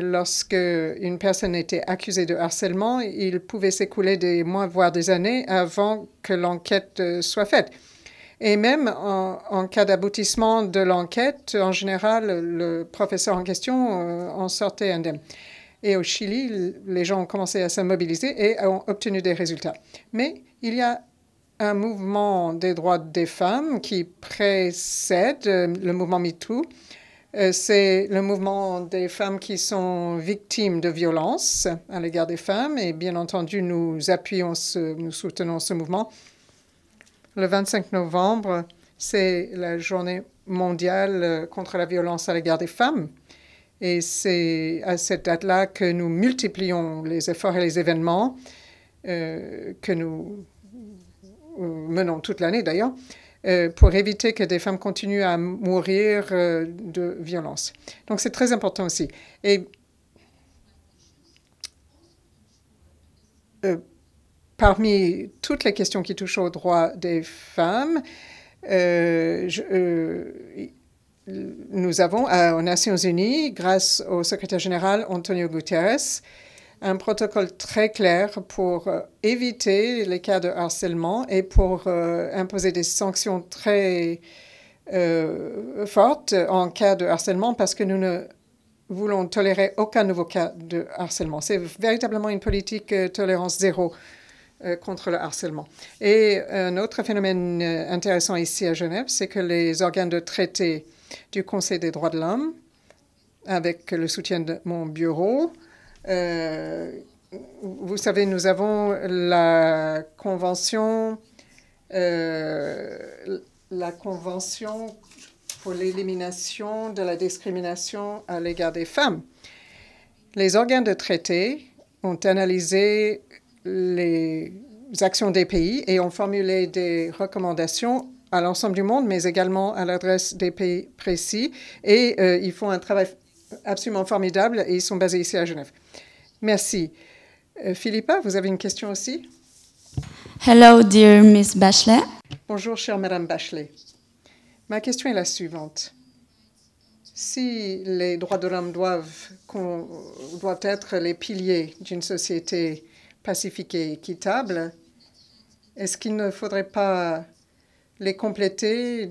lorsque une personne était accusée de harcèlement, il pouvait s'écouler des mois, voire des années avant que l'enquête euh, soit faite. Et même en, cas d'aboutissement de l'enquête, en général, le professeur en question euh, en sortait indemne. Et au Chili, les gens ont commencé à se mobiliser et ont obtenu des résultats. Mais il y a un mouvement des droits des femmes qui précède euh, le mouvement MeToo euh, c'est le mouvement des femmes qui sont victimes de violences à l'égard des femmes. Et bien entendu, nous appuyons, nous soutenons ce mouvement. Le 25 novembre, c'est la journée mondiale euh, contre la violence à l'égard des femmes. Et c'est à cette date-là que nous multiplions les efforts et les événements euh, que nous menons toute l'année d'ailleurs. Euh, pour éviter que des femmes continuent à mourir euh, de violence. Donc c'est très important aussi. Et euh, parmi toutes les questions qui touchent aux droits des femmes, nous avons aux Nations Unies, grâce au secrétaire général Antonio Guterres, un protocole très clair pour euh, éviter les cas de harcèlement et pour euh, imposer des sanctions très euh, fortes en cas de harcèlement parce que nous ne voulons tolérer aucun nouveau cas de harcèlement. C'est véritablement une politique tolérance zéro contre le harcèlement. Et un autre phénomène intéressant ici à Genève, c'est que les organes de traité du Conseil des droits de l'homme, avec le soutien de mon bureau, euh, vous savez, nous avons la convention, euh, la convention pour l'élimination de la discrimination à l'égard des femmes. Les organes de traité ont analysé les actions des pays et ont formulé des recommandations à l'ensemble du monde, mais également à l'adresse des pays précis. Et euh, ils font un travail absolument formidable, et ils sont basés ici à Genève. Merci. Euh, Philippa, vous avez une question aussi Hello, dear Miss Bachelet. Bonjour, chère Madame Bachelet. Ma question est la suivante. Si les droits de l'homme doivent, doivent être les piliers d'une société pacifique et équitable, est-ce qu'il ne faudrait pas les compléter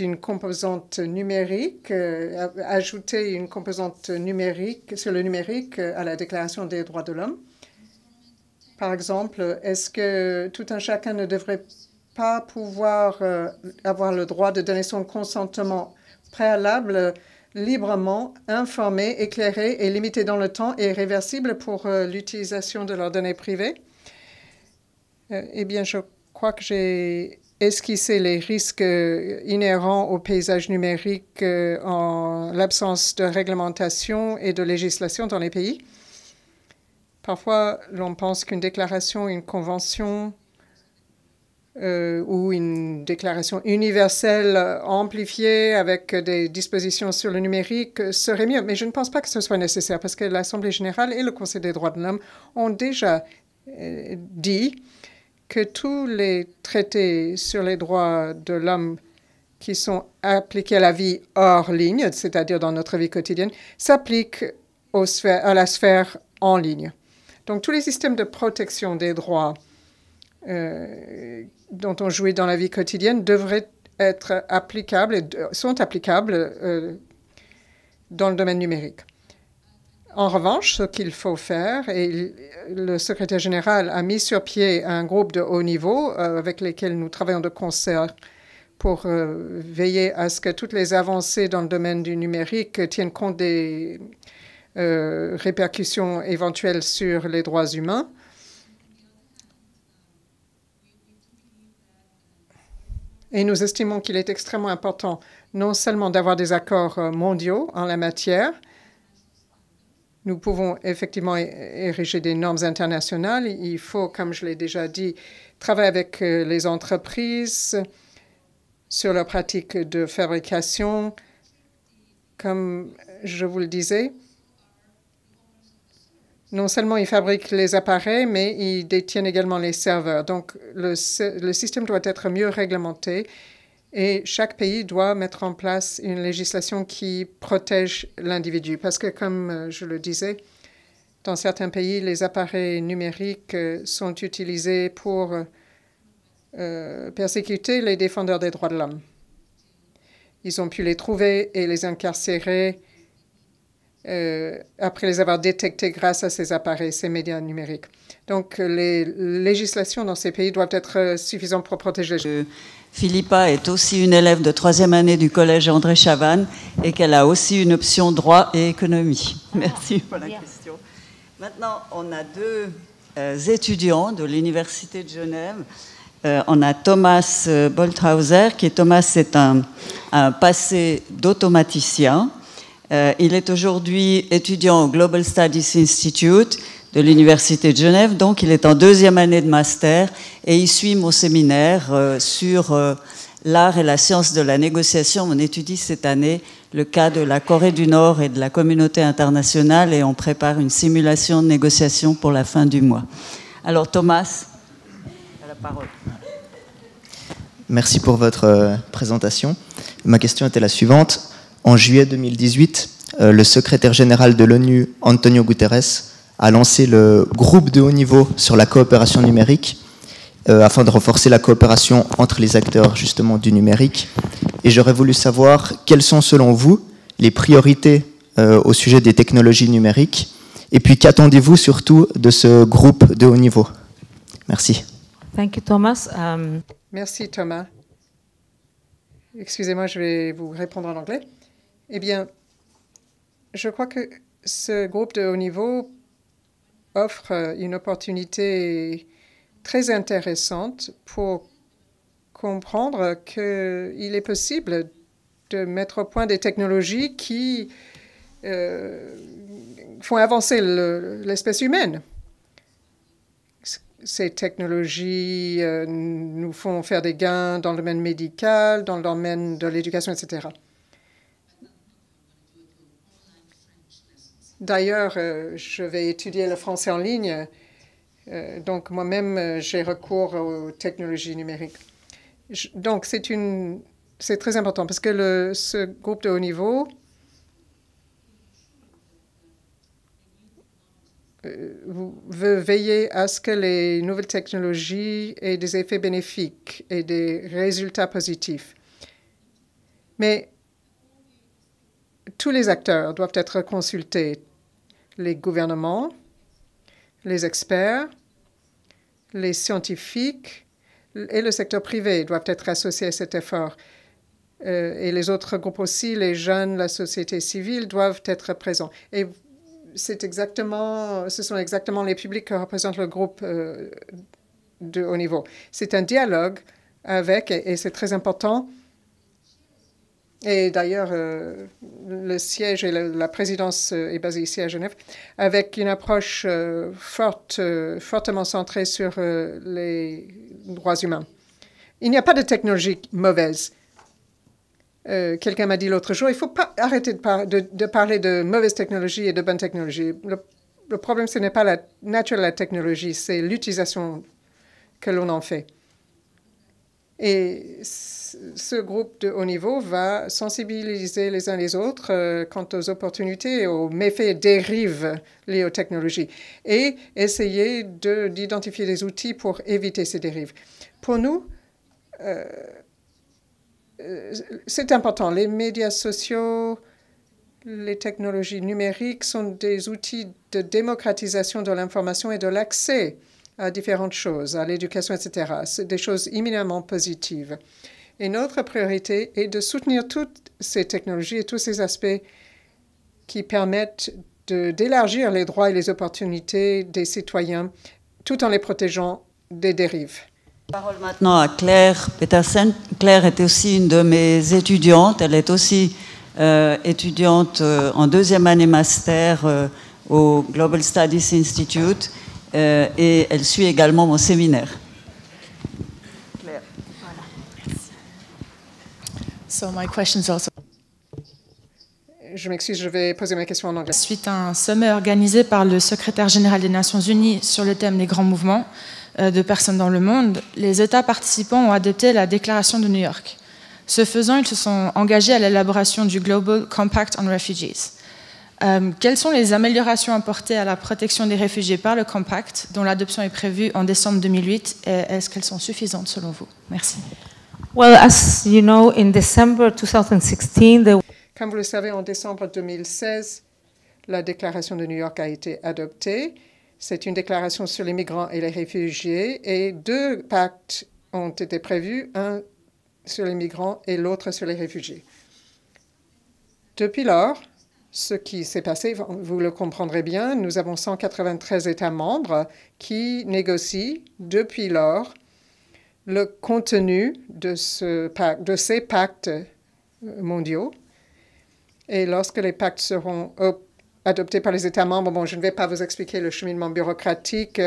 une composante numérique, euh, ajouter une composante numérique sur le numérique euh, à la Déclaration des droits de l'homme. Par exemple, est-ce que tout un chacun ne devrait pas pouvoir euh, avoir le droit de donner son consentement préalable librement, informé, éclairé et limité dans le temps et réversible pour l'utilisation de leurs données privées Eh bien, je crois que j'ai esquisser les risques euh, inhérents au paysage numérique euh, en l'absence de réglementation et de législation dans les pays. Parfois, l'on pense qu'une déclaration, une convention euh, ou une déclaration universelle amplifiée avec des dispositions sur le numérique serait mieux. Mais je ne pense pas que ce soit nécessaire parce que l'Assemblée générale et le Conseil des droits de l'homme ont déjà dit que tous les traités sur les droits de l'homme qui sont appliqués à la vie hors ligne, c'est-à-dire dans notre vie quotidienne, s'appliquent à la sphère en ligne. Donc tous les systèmes de protection des droits euh, dont on jouit dans la vie quotidienne devraient être applicables et sont applicables euh, dans le domaine numérique. En revanche, ce qu'il faut faire, et le secrétaire général a mis sur pied un groupe de haut niveau euh, avec lesquels nous travaillons de concert pour euh, veiller à ce que toutes les avancées dans le domaine du numérique tiennent compte des euh, répercussions éventuelles sur les droits humains. Et nous estimons qu'il est extrêmement important non seulement d'avoir des accords mondiaux en la matière, nous pouvons effectivement ériger des normes internationales. Il faut, comme je l'ai déjà dit, travailler avec euh, les entreprises sur leurs pratiques de fabrication. Comme je vous le disais, non seulement ils fabriquent les appareils, mais ils détiennent également les serveurs. Donc, le, le système doit être mieux réglementé et chaque pays doit mettre en place une législation qui protège l'individu. Parce que, comme euh, je le disais, dans certains pays, les appareils numériques euh, sont utilisés pour euh, persécuter les défendeurs des droits de l'homme. Ils ont pu les trouver et les incarcérer euh, après les avoir détectés grâce à ces appareils, ces médias numériques. Donc les législations dans ces pays doivent être euh, suffisantes pour protéger. Euh, Philippa est aussi une élève de troisième année du collège André Chavannes et qu'elle a aussi une option droit et économie. Merci pour la question. Maintenant, on a deux étudiants de l'Université de Genève. on a Thomas Bolthauser, qui est, Thomas, c'est un, passé d'automaticien euh, il est aujourd'hui étudiant au Global Studies Institute de l'Université de Genève, donc il est en deuxième année de master et il suit mon séminaire euh, sur euh, l'art et la science de la négociation. On étudie cette année le cas de la Corée du Nord et de la communauté internationale et on prépare une simulation de négociation pour la fin du mois. Alors Thomas, à la parole. Merci pour votre présentation. Ma question était la suivante. En juillet 2018, euh, le secrétaire général de l'ONU, Antonio Guterres, a lancé le groupe de haut niveau sur la coopération numérique euh, afin de renforcer la coopération entre les acteurs justement du numérique. Et j'aurais voulu savoir quelles sont selon vous les priorités euh, au sujet des technologies numériques et puis qu'attendez-vous surtout de ce groupe de haut niveau Merci. Thank Thomas. Um, Merci Thomas. Excusez-moi, je vais vous répondre en anglais. Eh bien, je crois que ce groupe de haut niveau offre euh, une opportunité très intéressante pour comprendre qu'il est possible de mettre au point des technologies qui euh, font avancer l'espèce humaine. Ces technologies euh, nous font faire des gains dans le domaine médical, dans le domaine de l'éducation, etc. D'ailleurs, euh, je vais étudier le français en ligne, euh, donc moi-même, euh, j'ai recours aux technologies numériques. donc, c'est une, c'est très important parce que ce groupe de haut niveau, veut veiller à ce que les nouvelles technologies aient des effets bénéfiques et des résultats positifs. Mais tous les acteurs doivent être consultés, les gouvernements, les experts, les scientifiques et le secteur privé doivent être associés à cet effort. Euh, et les autres groupes aussi, les jeunes, la société civile doivent être présents. Et c'est exactement, ce sont exactement les publics que représente le groupe euh, de haut niveau. C'est un dialogue avec, et c'est très important, et d'ailleurs euh, le siège et la, présidence euh, est basée ici à Genève, avec une approche euh, forte, fortement centrée sur les droits humains. Il n'y a pas de technologie mauvaise. Quelqu'un m'a dit l'autre jour, il faut pas arrêter de, de, parler de mauvaise technologie et de bonne technologie. le problème, ce n'est pas la nature de la technologie, c'est l'utilisation que l'on en fait. Et ce groupe de haut niveau va sensibiliser les uns les autres euh, quant aux opportunités et aux méfaits et dérives liés aux technologies et essayer d'identifier des outils pour éviter ces dérives. Pour nous, euh, euh, c'est important. Les médias sociaux, les technologies numériques sont des outils de démocratisation de l'information et de l'accès à différentes choses, à l'éducation, etc. C'est des choses imminemment positives. Et notre priorité est de soutenir toutes ces technologies et tous ces aspects qui permettent d'élargir les droits et les opportunités des citoyens tout en les protégeant des dérives. Parole maintenant à Claire Petersen. Claire est aussi une de mes étudiantes. Elle est aussi euh, étudiante euh, en deuxième année master euh, au Global Studies Institute. Euh, et elle suit également mon séminaire. Voilà. je m'excuse, je vais poser ma question en anglais. Suite à un sommet organisé par le secrétaire général des Nations Unies sur le thème des grands mouvements euh, de personnes dans le monde, les États participants ont adopté la déclaration de New York. Ce faisant, ils se sont engagés à l'élaboration du Global Compact on Refugees. Euh, quelles sont les améliorations apportées à la protection des réfugiés par le Compact, dont l'adoption est prévue en décembre 2008, et est-ce qu'elles sont suffisantes selon vous Merci. Comme vous le savez, en décembre 2016, la déclaration de New York a été adoptée. C'est une déclaration sur les migrants et les réfugiés, et deux pactes ont été prévus, un sur les migrants et l'autre sur les réfugiés. Depuis lors, ce qui s'est passé, vous le comprendrez bien, nous avons 193 États membres qui négocient depuis lors le contenu de, ces pactes euh, mondiaux. Et lorsque les pactes seront adoptés par les États membres, bon, je ne vais pas vous expliquer le cheminement bureaucratique.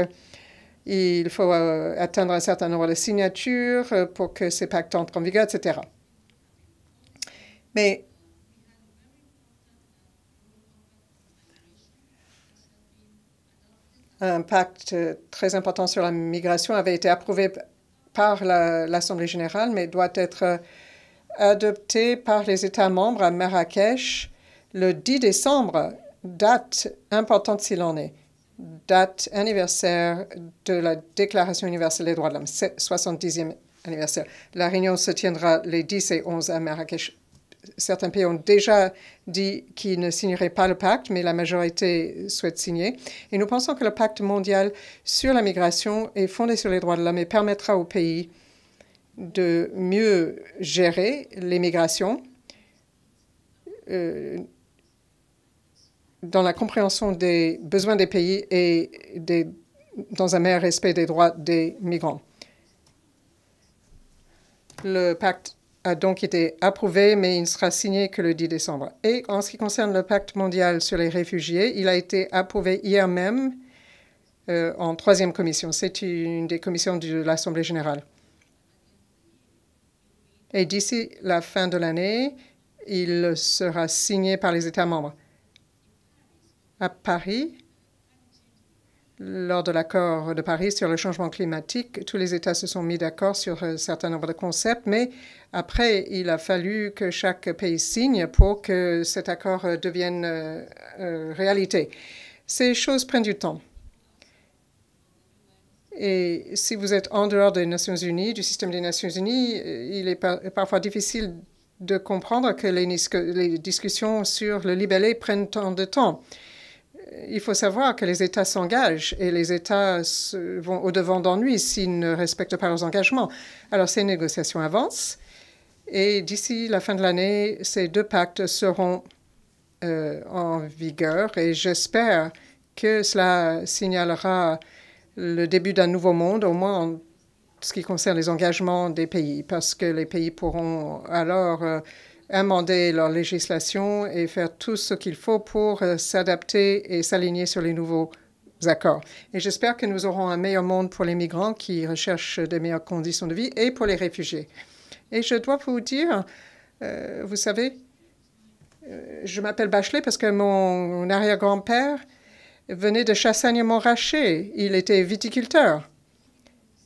Il faut euh, atteindre un certain nombre de signatures pour que ces pactes entrent en vigueur, etc. Mais un pacte très important sur la migration avait été approuvé par l'Assemblée générale, mais doit être adopté par les États membres à Marrakech le 10 décembre, date importante s'il en est, date anniversaire de la Déclaration universelle des droits de l'homme, 70e anniversaire. La réunion se tiendra les 10 et 11 à Marrakech certains pays ont déjà dit qu'ils ne signeraient pas le pacte, mais la majorité souhaite signer. Et nous pensons que le pacte mondial sur la migration est fondé sur les droits de l'homme et permettra aux pays de mieux gérer les migrations euh, dans la compréhension des besoins des pays et dans un meilleur respect des droits des migrants. Le pacte a donc été approuvé, mais il ne sera signé que le 10 décembre. Et en ce qui concerne le pacte mondial sur les réfugiés, il a été approuvé hier même euh, en troisième commission. C'est une des commissions de l'Assemblée générale. Et d'ici la fin de l'année, il sera signé par les États membres. À Paris, lors de l'accord de Paris sur le changement climatique, tous les États se sont mis d'accord sur un euh, certain nombre de concepts, mais après, il a fallu que chaque pays signe pour que cet accord euh, devienne euh, réalité. Ces choses prennent du temps. Et si vous êtes en dehors des Nations Unies, du système des Nations Unies, il est parfois difficile de comprendre que les discussions sur le libellé prennent tant de temps il faut savoir que les États s'engagent et les États vont au-devant d'ennuis s'ils ne respectent pas leurs engagements. Alors ces négociations avancent et d'ici la fin de l'année, ces deux pactes seront euh, en vigueur et j'espère que cela signalera le début d'un nouveau monde, au moins en ce qui concerne les engagements des pays, parce que les pays pourront alors... Euh, amender leur législation et faire tout ce qu'il faut pour euh, s'adapter et s'aligner sur les nouveaux accords. Et j'espère que nous aurons un meilleur monde pour les migrants qui recherchent de meilleures conditions de vie et pour les réfugiés. Et je dois vous dire, euh, vous savez, euh, je m'appelle Bachelet parce que mon arrière-grand-père venait de Chassagne-Montrachet. Il était viticulteur.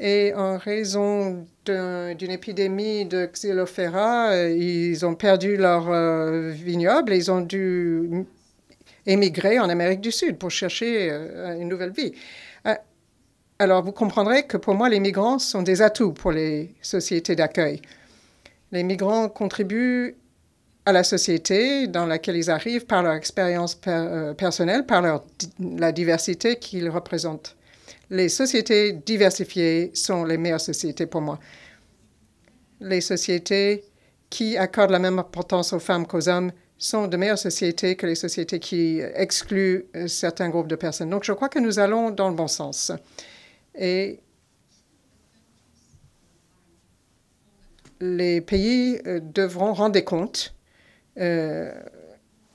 Et en raison d'une épidémie de xylophéra, euh, ils ont perdu leur euh, vignoble et ils ont dû émigrer en Amérique du Sud pour chercher euh, une nouvelle vie. Alors vous comprendrez que pour moi, les migrants sont des atouts pour les sociétés d'accueil. Les migrants contribuent à la société dans laquelle ils arrivent par leur expérience personnelle, par leur, la diversité qu'ils représentent les sociétés diversifiées sont les meilleures sociétés pour moi. Les sociétés qui accordent la même importance aux femmes qu'aux hommes sont de meilleures sociétés que les sociétés qui excluent euh, certains groupes de personnes. Donc, je crois que nous allons dans le bon sens. Et les pays euh, devront rendre des comptes euh,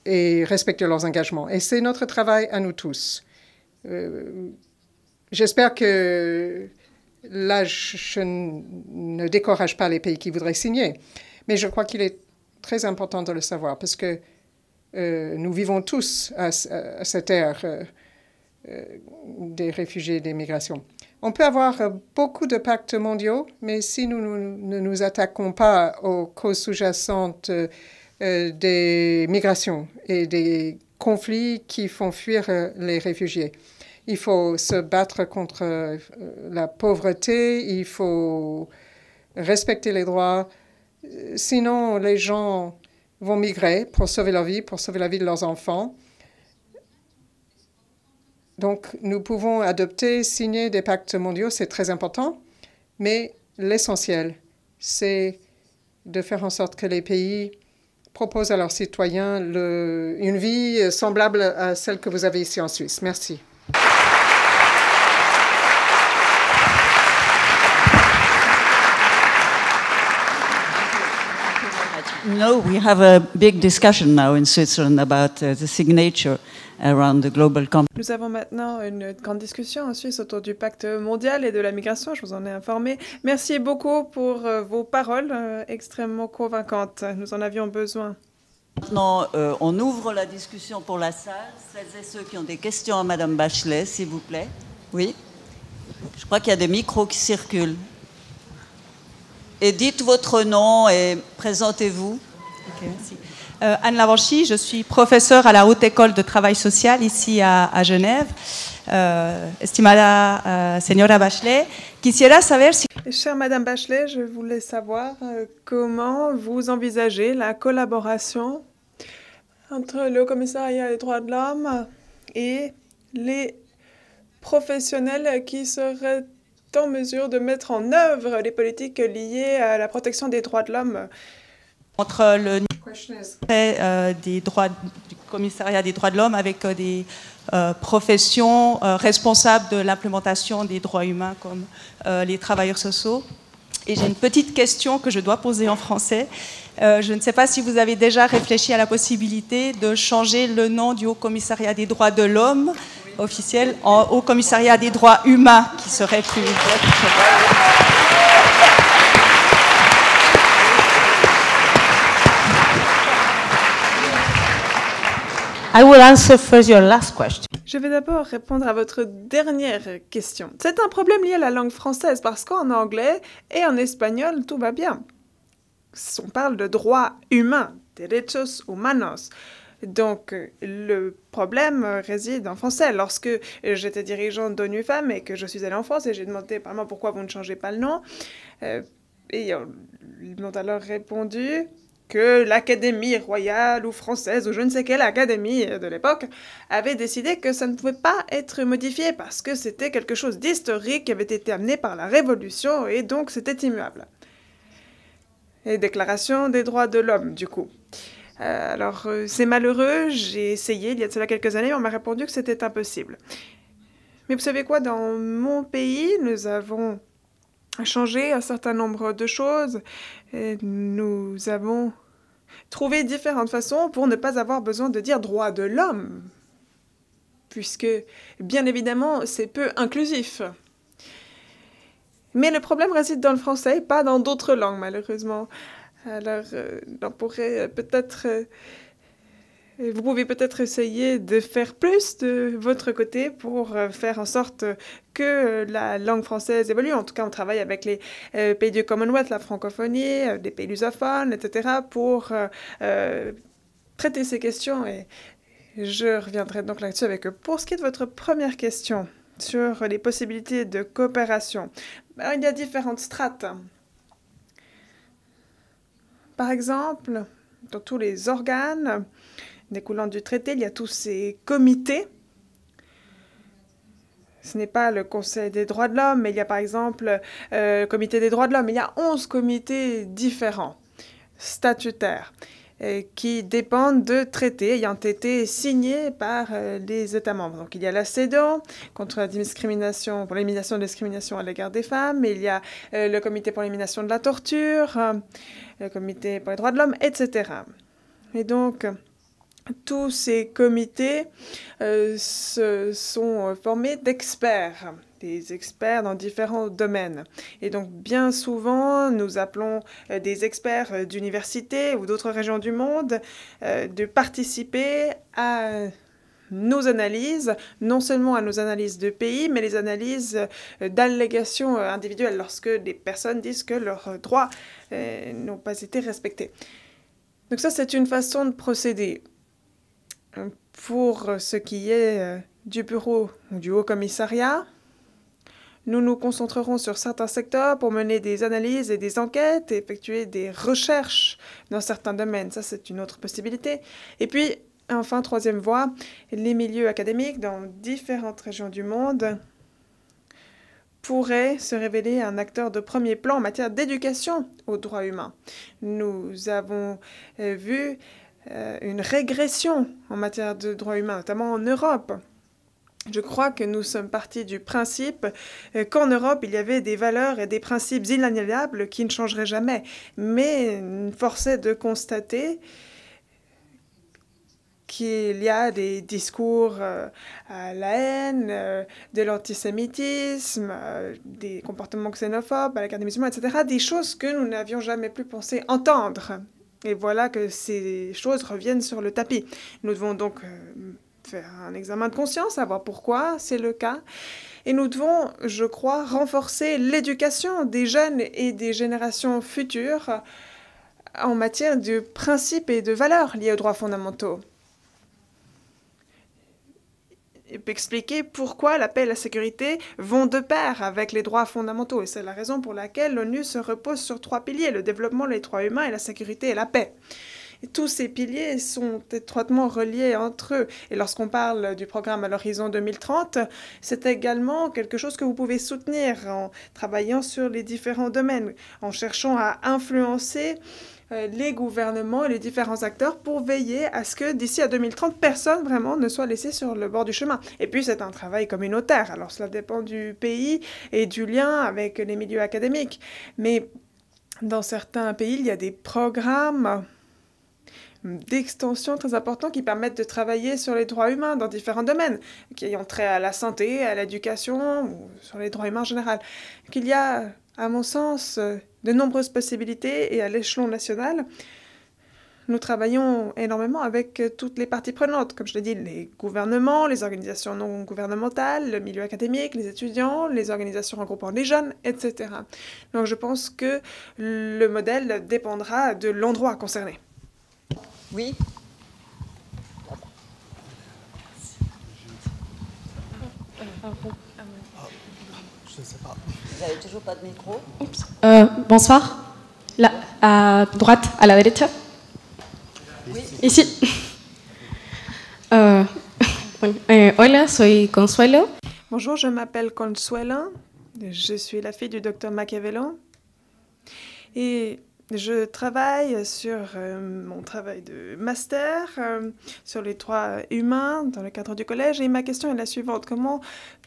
et respecter leurs engagements. Et c'est notre travail à nous tous. J'espère que là, je ne décourage pas les pays qui voudraient signer, mais je crois qu'il est très important de le savoir parce que euh, nous vivons tous à, cette ère euh, euh, des réfugiés et des migrations. On peut avoir beaucoup de pactes mondiaux, mais si nous ne nous attaquons pas aux causes sous-jacentes des migrations et des conflits qui font fuir les réfugiés, il faut se battre contre euh, la pauvreté, il faut respecter les droits. Sinon, les gens vont migrer pour sauver leur vie, pour sauver la vie de leurs enfants. Donc, nous pouvons adopter, signer des pactes mondiaux, c'est très important, mais l'essentiel, c'est de faire en sorte que les pays proposent à leurs citoyens une vie semblable à celle que vous avez ici en Suisse. Merci. Nous avons maintenant une grande discussion en Suisse autour du pacte mondial et de la migration. Je vous en ai informé. Merci beaucoup pour euh, vos paroles euh, extrêmement convaincantes. Nous en avions besoin. Maintenant, euh, on ouvre la discussion pour la salle. Celles et ceux qui ont des questions à Madame Bachelet, s'il vous plaît. Oui. Je crois qu'il y a des micros qui circulent et dites votre nom et présentez-vous. Euh, Anne Lavanchy, je suis professeure à la Haute École de Travail Social ici à, Genève. Euh, estimada euh, Senora señora Bachelet, quisiera saber si... Chère Madame Bachelet, je voulais savoir comment vous envisagez la collaboration entre le commissariat des droits de l'homme et les professionnels qui seraient en mesure de mettre en œuvre les politiques liées à la protection des droits de l'homme entre le euh, des droits du commissariat des droits de l'homme avec euh, des euh, professions euh, responsables de l'implémentation des droits humains comme les travailleurs sociaux. Et j'ai une petite question que je dois poser en français. je ne sais pas si vous avez déjà réfléchi à la possibilité de changer le nom du Haut Commissariat des droits de l'homme officiel en Haut Commissariat des droits humains, qui serait plus. Je vais d'abord répondre à votre dernière question. C'est un problème lié à la langue française parce qu'en anglais et en espagnol, tout va bien. On parle de droits humains, derechos humanos. Donc, le problème réside en français. Lorsque j'étais dirigeante d'ONU Femmes et que je suis allée en France et j'ai demandé, parlement pourquoi vous ne changez pas le nom euh, Et ils m'ont alors répondu, que l'Académie royale ou française ou je ne sais quelle académie de l'époque avait décidé que ça ne pouvait pas être modifié parce que c'était quelque chose d'historique qui avait été amené par la Révolution et donc c'était immuable. Et déclaration des droits de l'homme, du coup. Euh, alors, euh, c'est malheureux, j'ai essayé il y a de cela quelques années, on m'a répondu que c'était impossible. Mais vous savez quoi, dans mon pays, nous avons changé un certain nombre de choses nous avons trouvé différentes façons pour ne pas avoir besoin de dire droit de l'homme, puisque, bien évidemment, c'est peu inclusif. Mais le problème réside dans le français, pas dans d'autres langues, malheureusement. Alors, euh, on pourrait euh, peut-être... Euh, vous pouvez peut-être essayer de faire plus de votre côté pour euh, faire en sorte que euh, la langue française évolue. En tout cas, on travaille avec les euh, pays du Commonwealth, la francophonie, des pays lusophones, etc., pour traiter ces questions. Et je reviendrai donc là-dessus avec eux. Pour ce qui est de votre première question sur les possibilités de coopération, il y a différentes strates. Par exemple, dans tous les organes, découlant du traité. Il y a tous ces comités. Ce n'est pas le Conseil des droits de l'homme, mais il y a par exemple euh, le Comité des droits de l'homme. Il y a 11 comités différents, statutaires, euh, qui dépendent de traités ayant été signés par euh, les États membres. Donc il y a la CEDAW, contre la discrimination, pour l'élimination de la discrimination à l'égard des femmes, il y a le Comité pour l'élimination de la torture, le Comité pour les droits de l'homme, etc. Et donc, tous ces comités euh, se sont euh, formés d'experts, des experts dans différents domaines. Et donc bien souvent, nous appelons euh, des experts d'universités ou d'autres régions du monde de participer à nos analyses, non seulement à nos analyses de pays, mais les analyses d'allégations individuelles lorsque des personnes disent que leurs droits n'ont pas été respectés. Donc ça, c'est une façon de procéder. Pour ce qui est euh, du bureau ou du haut commissariat, nous nous concentrerons sur certains secteurs pour mener des analyses et des enquêtes et effectuer des recherches dans certains domaines. Ça, c'est une autre possibilité. Et puis, enfin, troisième voie, les milieux académiques dans différentes régions du monde pourraient se révéler un acteur de premier plan en matière d'éducation aux droits humains. Nous avons euh, vu euh, une régression en matière de droits humains, notamment en Europe. Je crois que nous sommes partis du principe euh, qu'en Europe, il y avait des valeurs et des principes inaliénables qui ne changeraient jamais. Mais force est de constater qu'il y a des discours euh, à la haine, de l'antisémitisme, des comportements xénophobes à carte des musulmans, etc. Des choses que nous n'avions jamais pu penser entendre. Et voilà que ces choses reviennent sur le tapis. Nous devons donc euh, faire un examen de conscience, savoir pourquoi c'est le cas. Et nous devons, je crois, renforcer l'éducation des jeunes et des générations futures en matière de principes et de valeurs liées aux droits fondamentaux expliquer pourquoi la paix et la sécurité vont de pair avec les droits fondamentaux. Et c'est la raison pour laquelle l'ONU se repose sur trois piliers, le développement, les droits humains et la sécurité et la paix. tous ces piliers sont étroitement reliés entre eux. Et lorsqu'on parle du programme à l'horizon 2030, c'est également quelque chose que vous pouvez soutenir en travaillant sur les différents domaines, en cherchant à influencer euh, les gouvernements et les différents acteurs pour veiller à ce que d'ici à 2030, personne vraiment ne soit laissé sur le bord du chemin. Et puis c'est un travail communautaire, alors cela dépend du pays et du lien avec les milieux académiques. Mais dans certains pays, il y a des programmes d'extension très importants qui permettent de travailler sur les droits humains dans différents domaines, qui ont trait à la santé, à l'éducation, ou sur les droits humains en général. Qu'il y a à mon sens, euh, de nombreuses possibilités et à l'échelon national, nous travaillons énormément avec euh, toutes les parties prenantes, comme je l'ai dit, les gouvernements, les organisations non gouvernementales, le milieu académique, les étudiants, les organisations regroupant les jeunes, etc. Donc je pense que le modèle dépendra de l'endroit concerné. Oui, je sais pas n'avez toujours pas de micro euh, Bonsoir. Là, à droite, à la droite. Oui. Ici. Euh, euh, hola, soy Consuelo. Bonjour, je m'appelle Consuelo. Je suis la fille du docteur Machiavello. Et je travaille sur mon travail de master sur les trois humains dans le cadre du collège et ma question est la suivante. Comment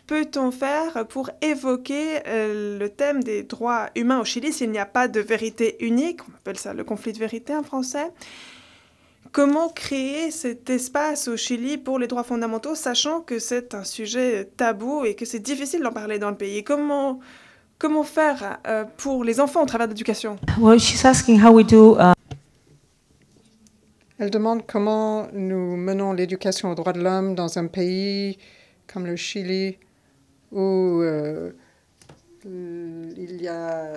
peut-on faire pour évoquer euh, le thème des droits humains au Chili s'il n'y a pas de vérité unique On appelle ça le conflit de vérité en français. Comment créer cet espace au Chili pour les droits fondamentaux, sachant que c'est un sujet tabou et que c'est difficile d'en parler dans le pays Comment comment faire euh, pour les enfants au travers d'éducation uh, Elle demande comment nous menons l'éducation aux droits de l'homme dans un pays comme le Chili, où euh, il y a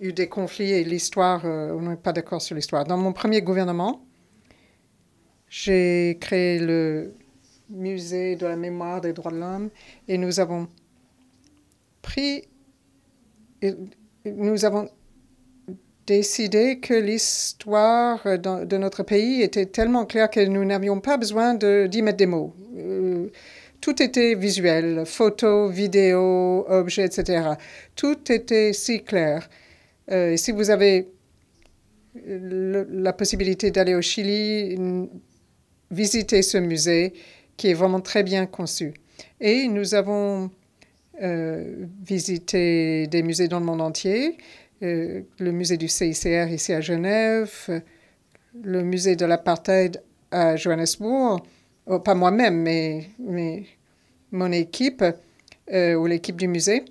eu des conflits et l'histoire, euh, on n'est pas d'accord sur l'histoire. Dans mon premier gouvernement, j'ai créé le musée de la mémoire des droits de l'homme et nous avons pris, nous avons décidé que l'histoire de notre pays était tellement claire que nous n'avions pas besoin d'y mettre des mots. Euh, tout était visuel, photos, vidéos, objets, etc. Tout était si clair. Euh, si vous avez la possibilité d'aller au Chili, visiter ce musée qui est vraiment très bien conçu. Et nous avons euh, visité des musées dans le monde entier, euh, le musée du CICR ici à Genève, le musée de l'apartheid à Johannesburg, oh, pas moi-même, mais mon équipe euh, ou l'équipe du musée.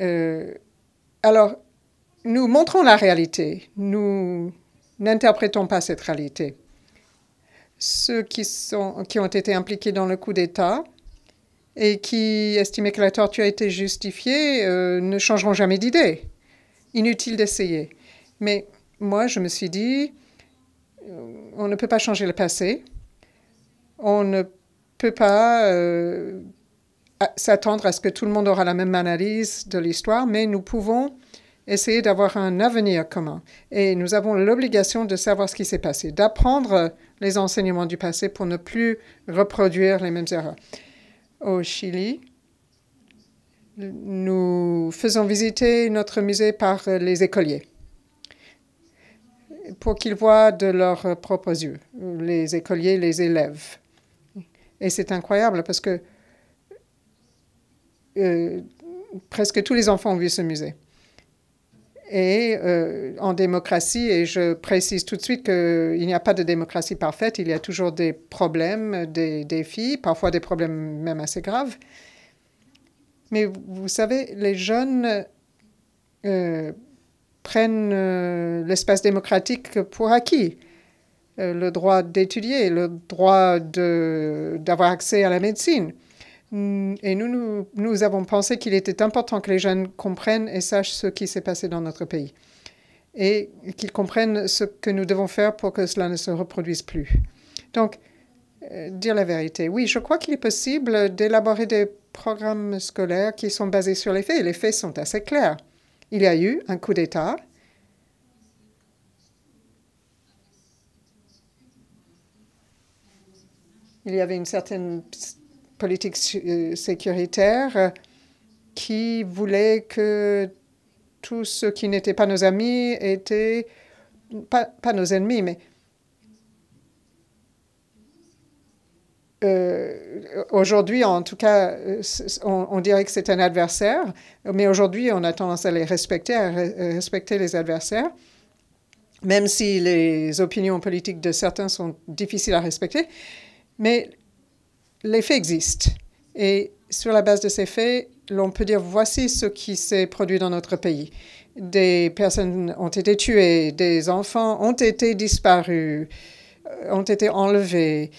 Euh, alors, nous montrons la réalité, nous n'interprétons pas cette réalité. Ceux qui, sont, qui ont été impliqués dans le coup d'État et qui estimaient que la torture été justifiée euh, ne changeront jamais d'idée. Inutile d'essayer. Mais moi, je me suis dit, on ne peut pas changer le passé, on ne peut pas s'attendre à ce que tout le monde aura la même analyse de l'histoire, mais nous pouvons essayer d'avoir un avenir commun. Et nous avons l'obligation de savoir ce qui s'est passé, d'apprendre les enseignements du passé pour ne plus reproduire les mêmes erreurs. Au Chili, nous faisons visiter notre musée par les écoliers pour qu'ils voient de leurs propres yeux, les écoliers, les élèves. Et c'est incroyable parce que euh, presque tous les enfants ont vu ce musée. Et euh, en démocratie, et je précise tout de suite qu'il n'y a pas de démocratie parfaite, il y a toujours des problèmes, des défis, parfois des problèmes même assez graves. Mais vous savez, les jeunes euh, prennent l'espace démocratique pour acquis. le droit d'étudier, le droit d'avoir accès à la médecine. Mm, et nous, nous, avons pensé qu'il était important que les jeunes comprennent et sachent ce qui s'est passé dans notre pays et qu'ils comprennent ce que nous devons faire pour que cela ne se reproduise plus. Donc, euh, dire la vérité. Oui, je crois qu'il est possible d'élaborer des programmes scolaires qui sont basés sur les faits. Et les faits sont assez clairs. Il y a eu un coup d'État. Il y avait une certaine politique euh, sécuritaire euh, qui voulait que tous ceux qui n'étaient pas nos amis étaient pas, pas nos ennemis, mais euh, aujourd'hui, en tout cas, on, on dirait que c'est un adversaire, mais aujourd'hui, on a tendance à les respecter, à respecter les adversaires même si les opinions politiques de certains sont difficiles à respecter. Mais les faits existent. Et sur la base de ces faits, l'on peut dire voici ce qui s'est produit dans notre pays. Des personnes ont été tuées, des enfants ont été disparus, euh, ont été enlevés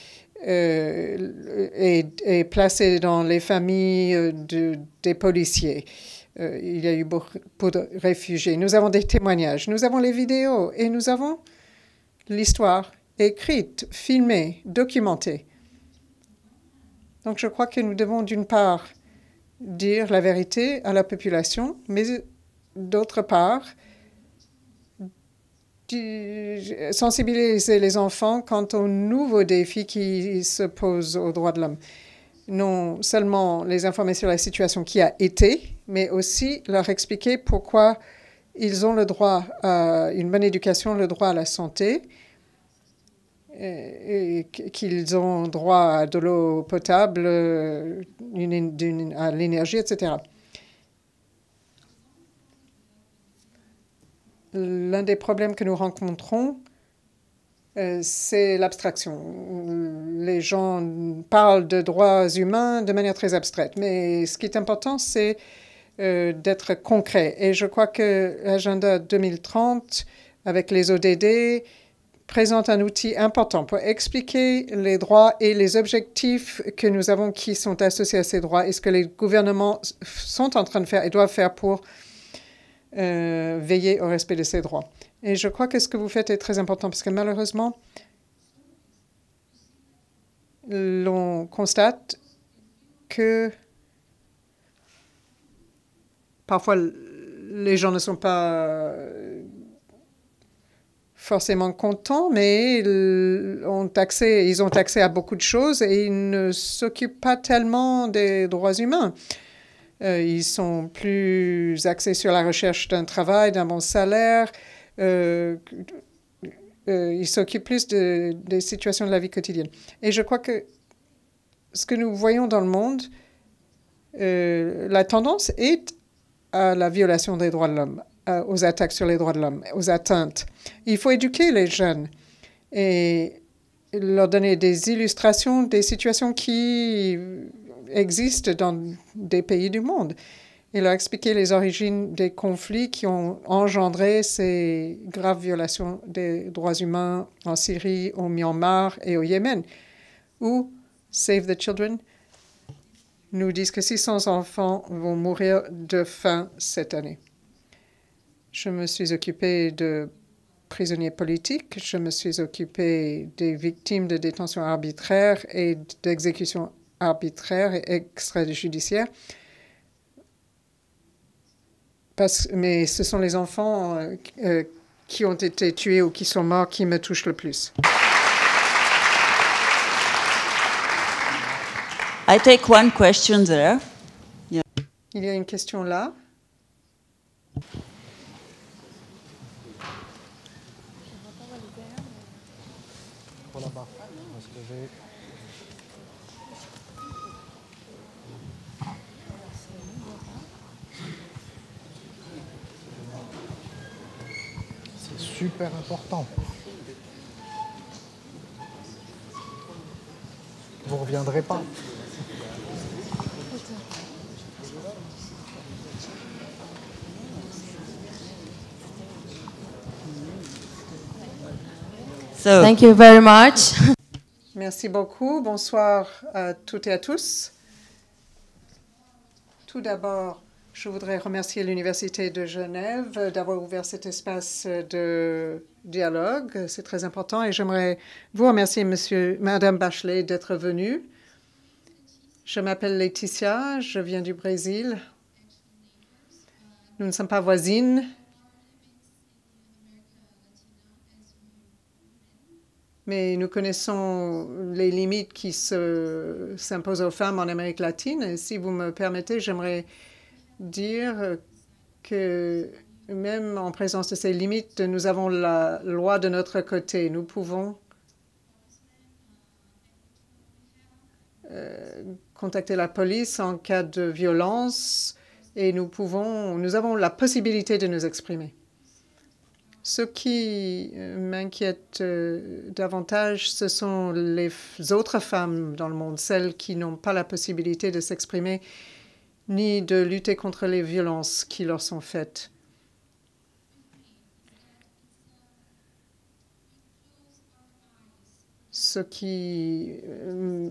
euh, et, placés dans les familles euh, des policiers. il y a eu beaucoup de réfugiés. Nous avons des témoignages, nous avons les vidéos et nous avons l'histoire écrite, filmée, documentée. Donc je crois que nous devons d'une part dire la vérité à la population, mais d'autre part sensibiliser les enfants quant aux nouveaux défis qui se posent aux droits de l'homme. Non seulement les informer sur la situation qui a été, mais aussi leur expliquer pourquoi ils ont le droit à une bonne éducation, le droit à la santé, et qu'ils ont droit à de l'eau potable, euh, à l'énergie, etc. L'un des problèmes que nous rencontrons, euh, c'est l'abstraction. Les gens parlent de droits humains de manière très abstraite, mais ce qui est important, c'est euh, d'être concret. Et je crois que l'agenda 2030, avec les ODD, présente un outil important pour expliquer les droits et les objectifs que nous avons qui sont associés à ces droits et ce que les gouvernements sont en train de faire et doivent faire pour euh, veiller au respect de ces droits. Et je crois que ce que vous faites est très important parce que malheureusement, l'on constate que parfois les gens ne sont pas forcément contents, mais ils ont accès, ils ont accès à beaucoup de choses et ils ne s'occupent pas tellement des droits humains. Euh, ils sont plus axés sur la recherche d'un travail, d'un bon salaire. Euh, euh, ils s'occupent plus de, des situations de la vie quotidienne. Et je crois que ce que nous voyons dans le monde, la tendance est à la violation des droits de l'homme, euh, aux attaques sur les droits de l'homme, aux atteintes. Il faut éduquer les jeunes et leur donner des illustrations des situations qui existent dans des pays du monde et leur expliquer les origines des conflits qui ont engendré ces graves violations des droits humains en Syrie, au Myanmar et au Yémen, où Save the Children nous disent que 600 enfants vont mourir de faim cette année. Je me suis occupée de prisonniers politiques, je me suis occupée des victimes de détention arbitraire et d'exécution arbitraire et extrajudiciaire. Parce, mais ce sont les enfants euh, euh, qui ont été tués ou qui sont morts qui me touchent le plus. I take one question there. Il y a une question là. C'est super important. Vous reviendrez pas. merci thank you very much. Merci beaucoup. Bonsoir à toutes et à tous. Tout d'abord, je voudrais remercier l'Université de Genève d'avoir ouvert cet espace de dialogue. C'est très important et j'aimerais vous remercier, monsieur, Madame Bachelet, d'être venue. Je m'appelle Laetitia, je viens du Brésil. Nous ne sommes pas voisines mais nous connaissons les limites qui s'imposent aux femmes en Amérique latine. Et si vous me permettez, j'aimerais dire que même en présence de ces limites, nous avons la loi de notre côté. Nous pouvons euh, contacter la police en cas de violence et nous pouvons, nous avons la possibilité de nous exprimer. Ce qui euh, m'inquiète euh, davantage, ce sont les autres femmes dans le monde, celles qui n'ont pas la possibilité de s'exprimer ni de lutter contre les violences qui leur sont faites. Ce qui euh,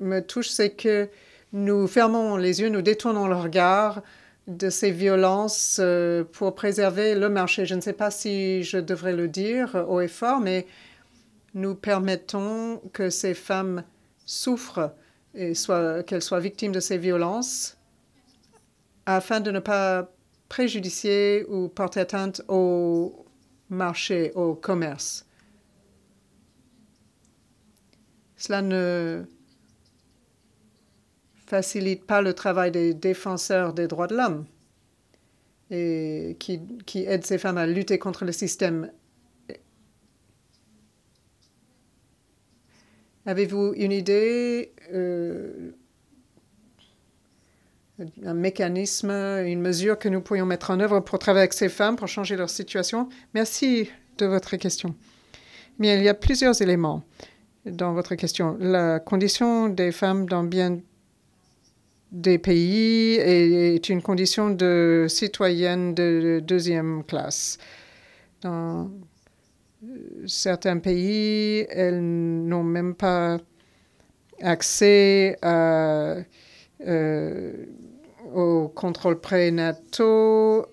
me touche, c'est que nous fermons les yeux, nous détournons le regard de ces violences euh, pour préserver le marché. Je ne sais pas si je devrais le dire haut et fort, mais nous permettons que ces femmes souffrent et qu'elles soient victimes de ces violences afin de ne pas préjudicier ou porter atteinte au marché, au commerce. Cela ne facilite pas le travail des défenseurs des droits de l'homme et qui, qui aident ces femmes à lutter contre le système. Avez-vous une idée, euh, un mécanisme, une mesure que nous pourrions mettre en œuvre pour travailler avec ces femmes, pour changer leur situation Merci de votre question. Mais il y a plusieurs éléments dans votre question. La condition des femmes dans bien des pays et est une condition de citoyenne de deuxième classe. Dans euh, certains pays, elles n'ont même pas accès euh, euh, aux contrôles prénataux,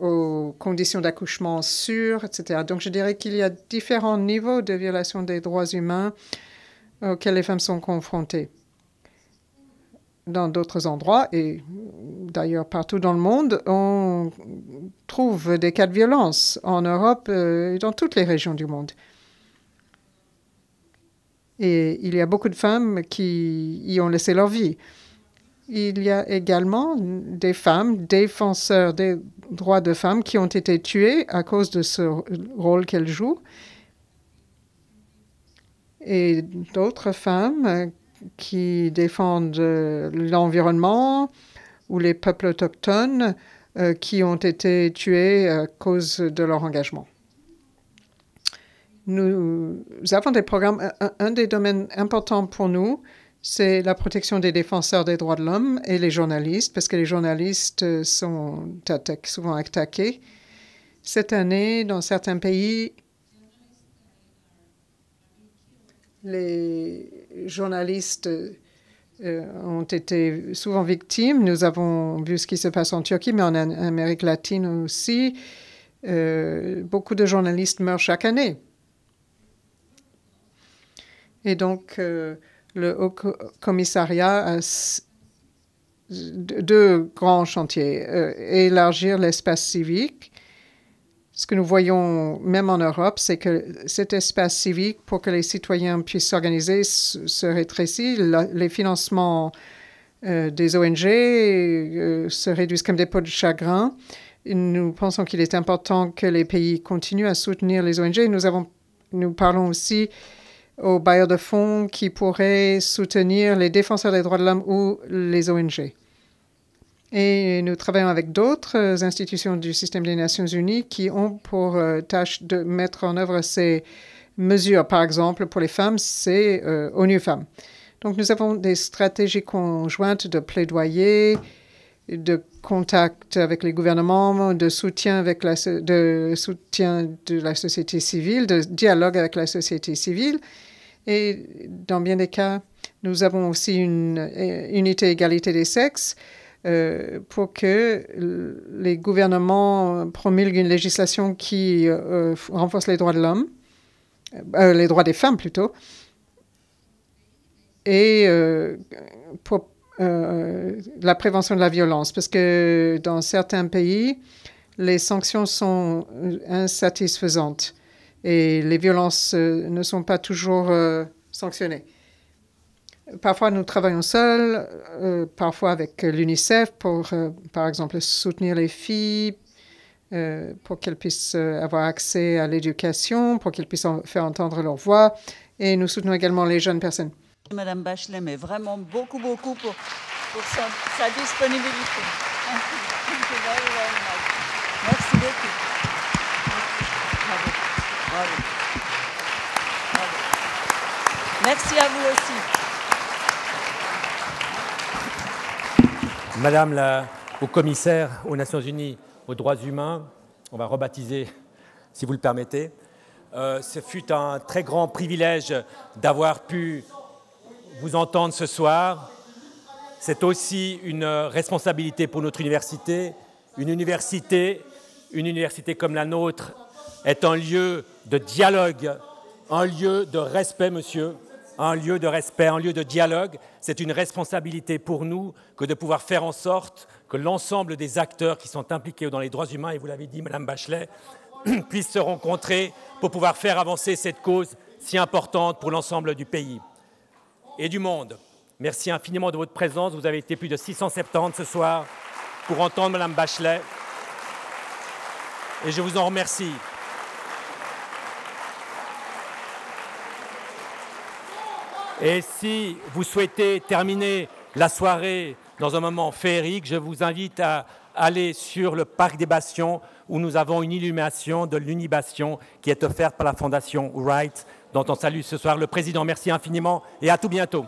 aux conditions d'accouchement sûres, etc. Donc je dirais qu'il y a différents niveaux de violation des droits humains auxquels les femmes sont confrontées dans d'autres endroits et d'ailleurs partout dans le monde, on trouve des cas de violence en Europe euh, et dans toutes les régions du monde. Et il y a beaucoup de femmes qui y ont laissé leur vie. Il y a également des femmes, défenseurs des droits de femmes, qui ont été tuées à cause de ce rôle qu'elles jouent. Et d'autres femmes qui défendent euh, l'environnement ou les peuples autochtones euh, qui ont été tués euh, à cause de leur engagement. Nous avons des programmes. Un, des domaines importants pour nous, c'est la protection des défenseurs des droits de l'homme et les journalistes, parce que les journalistes sont souvent attaqués. Cette année, dans certains pays, les journalistes euh, ont été souvent victimes. Nous avons vu ce qui se passe en Turquie, mais en, Amérique latine aussi. Euh, beaucoup de journalistes meurent chaque année. Et donc, euh, le Haut Commissariat a deux grands chantiers. élargir l'espace civique ce que nous voyons même en Europe, c'est que cet espace civique, pour que les citoyens puissent s'organiser, se rétrécit. les financements euh, des ONG euh, se réduisent comme des pots de chagrin. Nous pensons qu'il est important que les pays continuent à soutenir les ONG. Nous, nous parlons aussi aux bailleurs de fonds qui pourraient soutenir les défenseurs des droits de l'homme ou les ONG. Et nous travaillons avec d'autres institutions du système des Nations Unies qui ont pour euh, tâche de mettre en œuvre ces mesures. Par exemple, pour les femmes, c'est euh, ONU Femmes. Donc nous avons des stratégies conjointes de plaidoyer, de contact avec les gouvernements, de soutien, avec de soutien de la société civile, de dialogue avec la société civile. Et dans bien des cas, nous avons aussi une euh, unité égalité des sexes euh, pour que les gouvernements promulguent une législation qui euh, euh, renforce les droits de l'homme, les droits des femmes plutôt, et pour la prévention de la violence. Parce que dans certains pays, les sanctions sont insatisfaisantes et les violences ne sont pas toujours sanctionnées. Parfois, nous travaillons seuls, euh, parfois avec l'UNICEF pour, euh, par exemple, soutenir les filles, euh, pour qu'elles puissent avoir accès à l'éducation, pour qu'elles puissent faire entendre leur voix. Et nous soutenons également les jeunes personnes. Madame Bachelet, mais vraiment beaucoup, beaucoup pour, pour sa, disponibilité. Merci beaucoup. Merci à vous aussi. Madame la au commissaire aux Nations Unies aux droits humains, on va rebaptiser si vous le permettez, euh, ce fut un très grand privilège d'avoir pu vous entendre ce soir. C'est aussi une responsabilité pour notre université. Une université, une université comme la nôtre, est un lieu de dialogue, un lieu de respect, monsieur, un lieu de respect, un lieu de dialogue. C'est une responsabilité pour nous que de pouvoir faire en sorte que l'ensemble des acteurs qui sont impliqués dans les droits humains, et vous l'avez dit, Madame Bachelet, puissent se rencontrer pour pouvoir faire avancer cette cause si importante pour l'ensemble du pays et du monde. Merci infiniment de votre présence. Vous avez été plus de 670 ce soir pour entendre Madame Bachelet. Et je vous en remercie. Et si vous souhaitez terminer la soirée dans un moment féerique, je vous invite à aller sur le parc des Bastions où nous avons une illumination de l'Unibastion qui est offerte par la Fondation Wright, dont on salue ce soir le président. Merci infiniment et à tout bientôt.